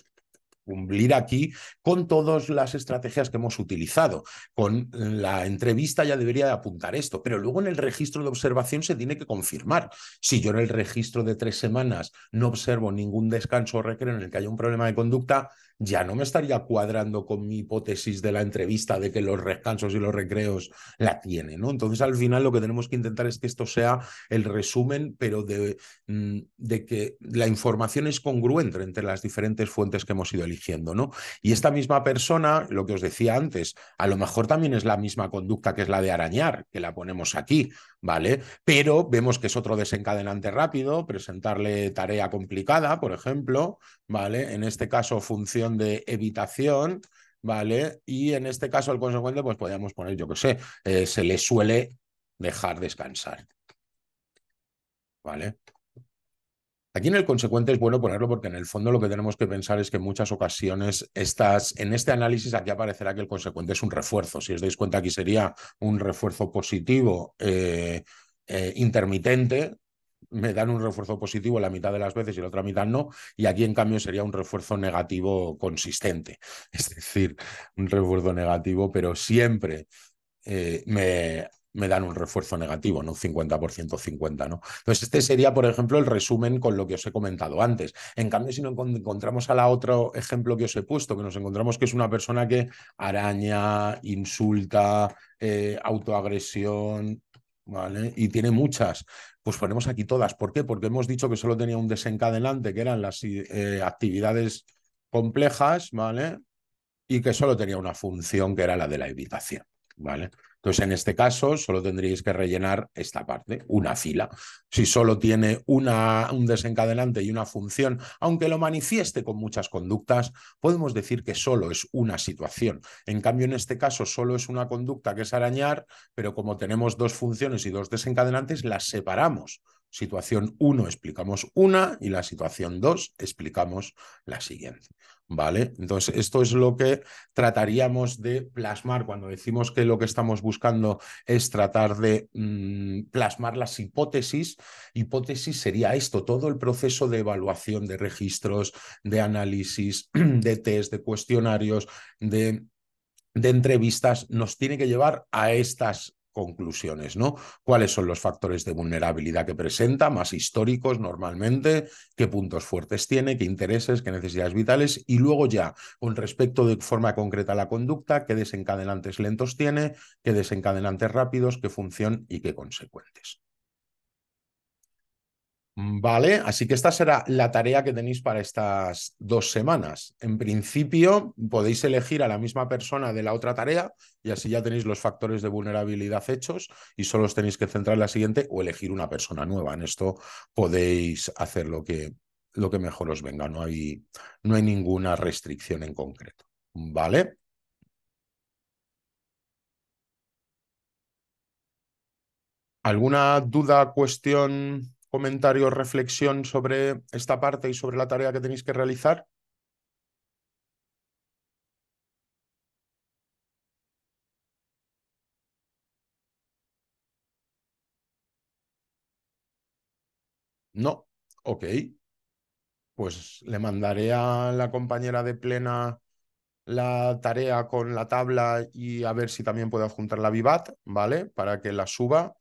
cumplir aquí con todas las estrategias que hemos utilizado. Con la entrevista ya debería de apuntar esto, pero luego en el registro de observación se tiene que confirmar. Si yo en el registro de tres semanas no observo ningún descanso o recreo en el que haya un problema de conducta, ya no me estaría cuadrando con mi hipótesis de la entrevista de que los descansos y los recreos la tienen, ¿no? Entonces, al final lo que tenemos que intentar es que esto sea el resumen, pero de, mm, de que la información es congruente entre las diferentes fuentes que hemos ido eligiendo, ¿no? Y esta misma persona, lo que os decía antes, a lo mejor también es la misma conducta que es la de arañar, que la ponemos aquí, ¿vale? Pero vemos que es otro desencadenante rápido, presentarle tarea complicada, por ejemplo, ¿vale? En este caso, funciona de evitación, ¿vale? Y en este caso, el consecuente, pues podríamos poner, yo que sé, eh, se le suele dejar descansar. ¿Vale? Aquí en el consecuente es bueno ponerlo porque en el fondo lo que tenemos que pensar es que en muchas ocasiones estas, en este análisis aquí aparecerá que el consecuente es un refuerzo. Si os dais cuenta aquí sería un refuerzo positivo eh, eh, intermitente, me dan un refuerzo positivo la mitad de las veces y la otra mitad no, y aquí en cambio sería un refuerzo negativo consistente, es decir, un refuerzo negativo, pero siempre eh, me, dan un refuerzo negativo, no un 50% 50, ¿no? Entonces, este sería, por ejemplo, el resumen con lo que os he comentado antes. En cambio, si nos encontramos a la otro ejemplo que os he puesto, que nos encontramos que es una persona que araña, insulta, eh, autoagresión, ¿vale? Y tiene muchas pues ponemos aquí todas. ¿Por qué? Porque hemos dicho que solo tenía un desencadenante, que eran las eh, actividades complejas, ¿vale? Y que solo tenía una función, que era la de la evitación. ¿vale? Entonces, en este caso, solo tendríais que rellenar esta parte, una fila. Si solo tiene una, un desencadenante y una función, aunque lo manifieste con muchas conductas, podemos decir que solo es una situación. En cambio, en este caso, solo es una conducta que es arañar, pero como tenemos dos funciones y dos desencadenantes, las separamos. Situación 1 explicamos una y la situación 2 explicamos la siguiente. ¿Vale? Entonces, esto es lo que trataríamos de plasmar cuando decimos que lo que estamos buscando es tratar de mm, plasmar las hipótesis. Hipótesis sería esto, todo el proceso de evaluación de registros, de análisis, de test, de cuestionarios, de de entrevistas nos tiene que llevar a estas conclusiones, ¿no? ¿Cuáles son los factores de vulnerabilidad que presenta, más históricos normalmente? ¿Qué puntos fuertes tiene? ¿Qué intereses? ¿Qué necesidades vitales? Y luego ya, con respecto de forma concreta a la conducta, ¿qué desencadenantes lentos tiene? ¿Qué desencadenantes rápidos? ¿Qué función y qué consecuentes? Vale, así que esta será la tarea que tenéis para estas dos semanas. En principio, podéis elegir a la misma persona de la otra tarea y así ya tenéis los factores de vulnerabilidad hechos y solo os tenéis que centrar en la siguiente o elegir una persona nueva. En esto podéis hacer lo que, lo que mejor os venga, no hay, no hay ninguna restricción en concreto. Vale. ¿Alguna duda, cuestión? comentario, reflexión sobre esta parte y sobre la tarea que tenéis que realizar? No, ok. Pues le mandaré a la compañera de plena la tarea con la tabla y a ver si también puedo adjuntar la Vivat, ¿vale? Para que la suba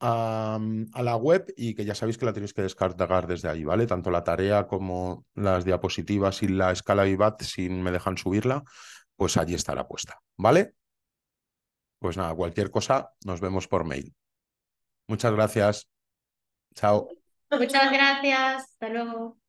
a, la web y que ya sabéis que la tenéis que descargar desde ahí, ¿vale? Tanto la tarea como las diapositivas y la escala VIVAT, si me dejan subirla, pues allí estará puesta, ¿vale? Pues nada, cualquier cosa, nos vemos por mail. Muchas gracias. Chao. Muchas gracias. Hasta luego.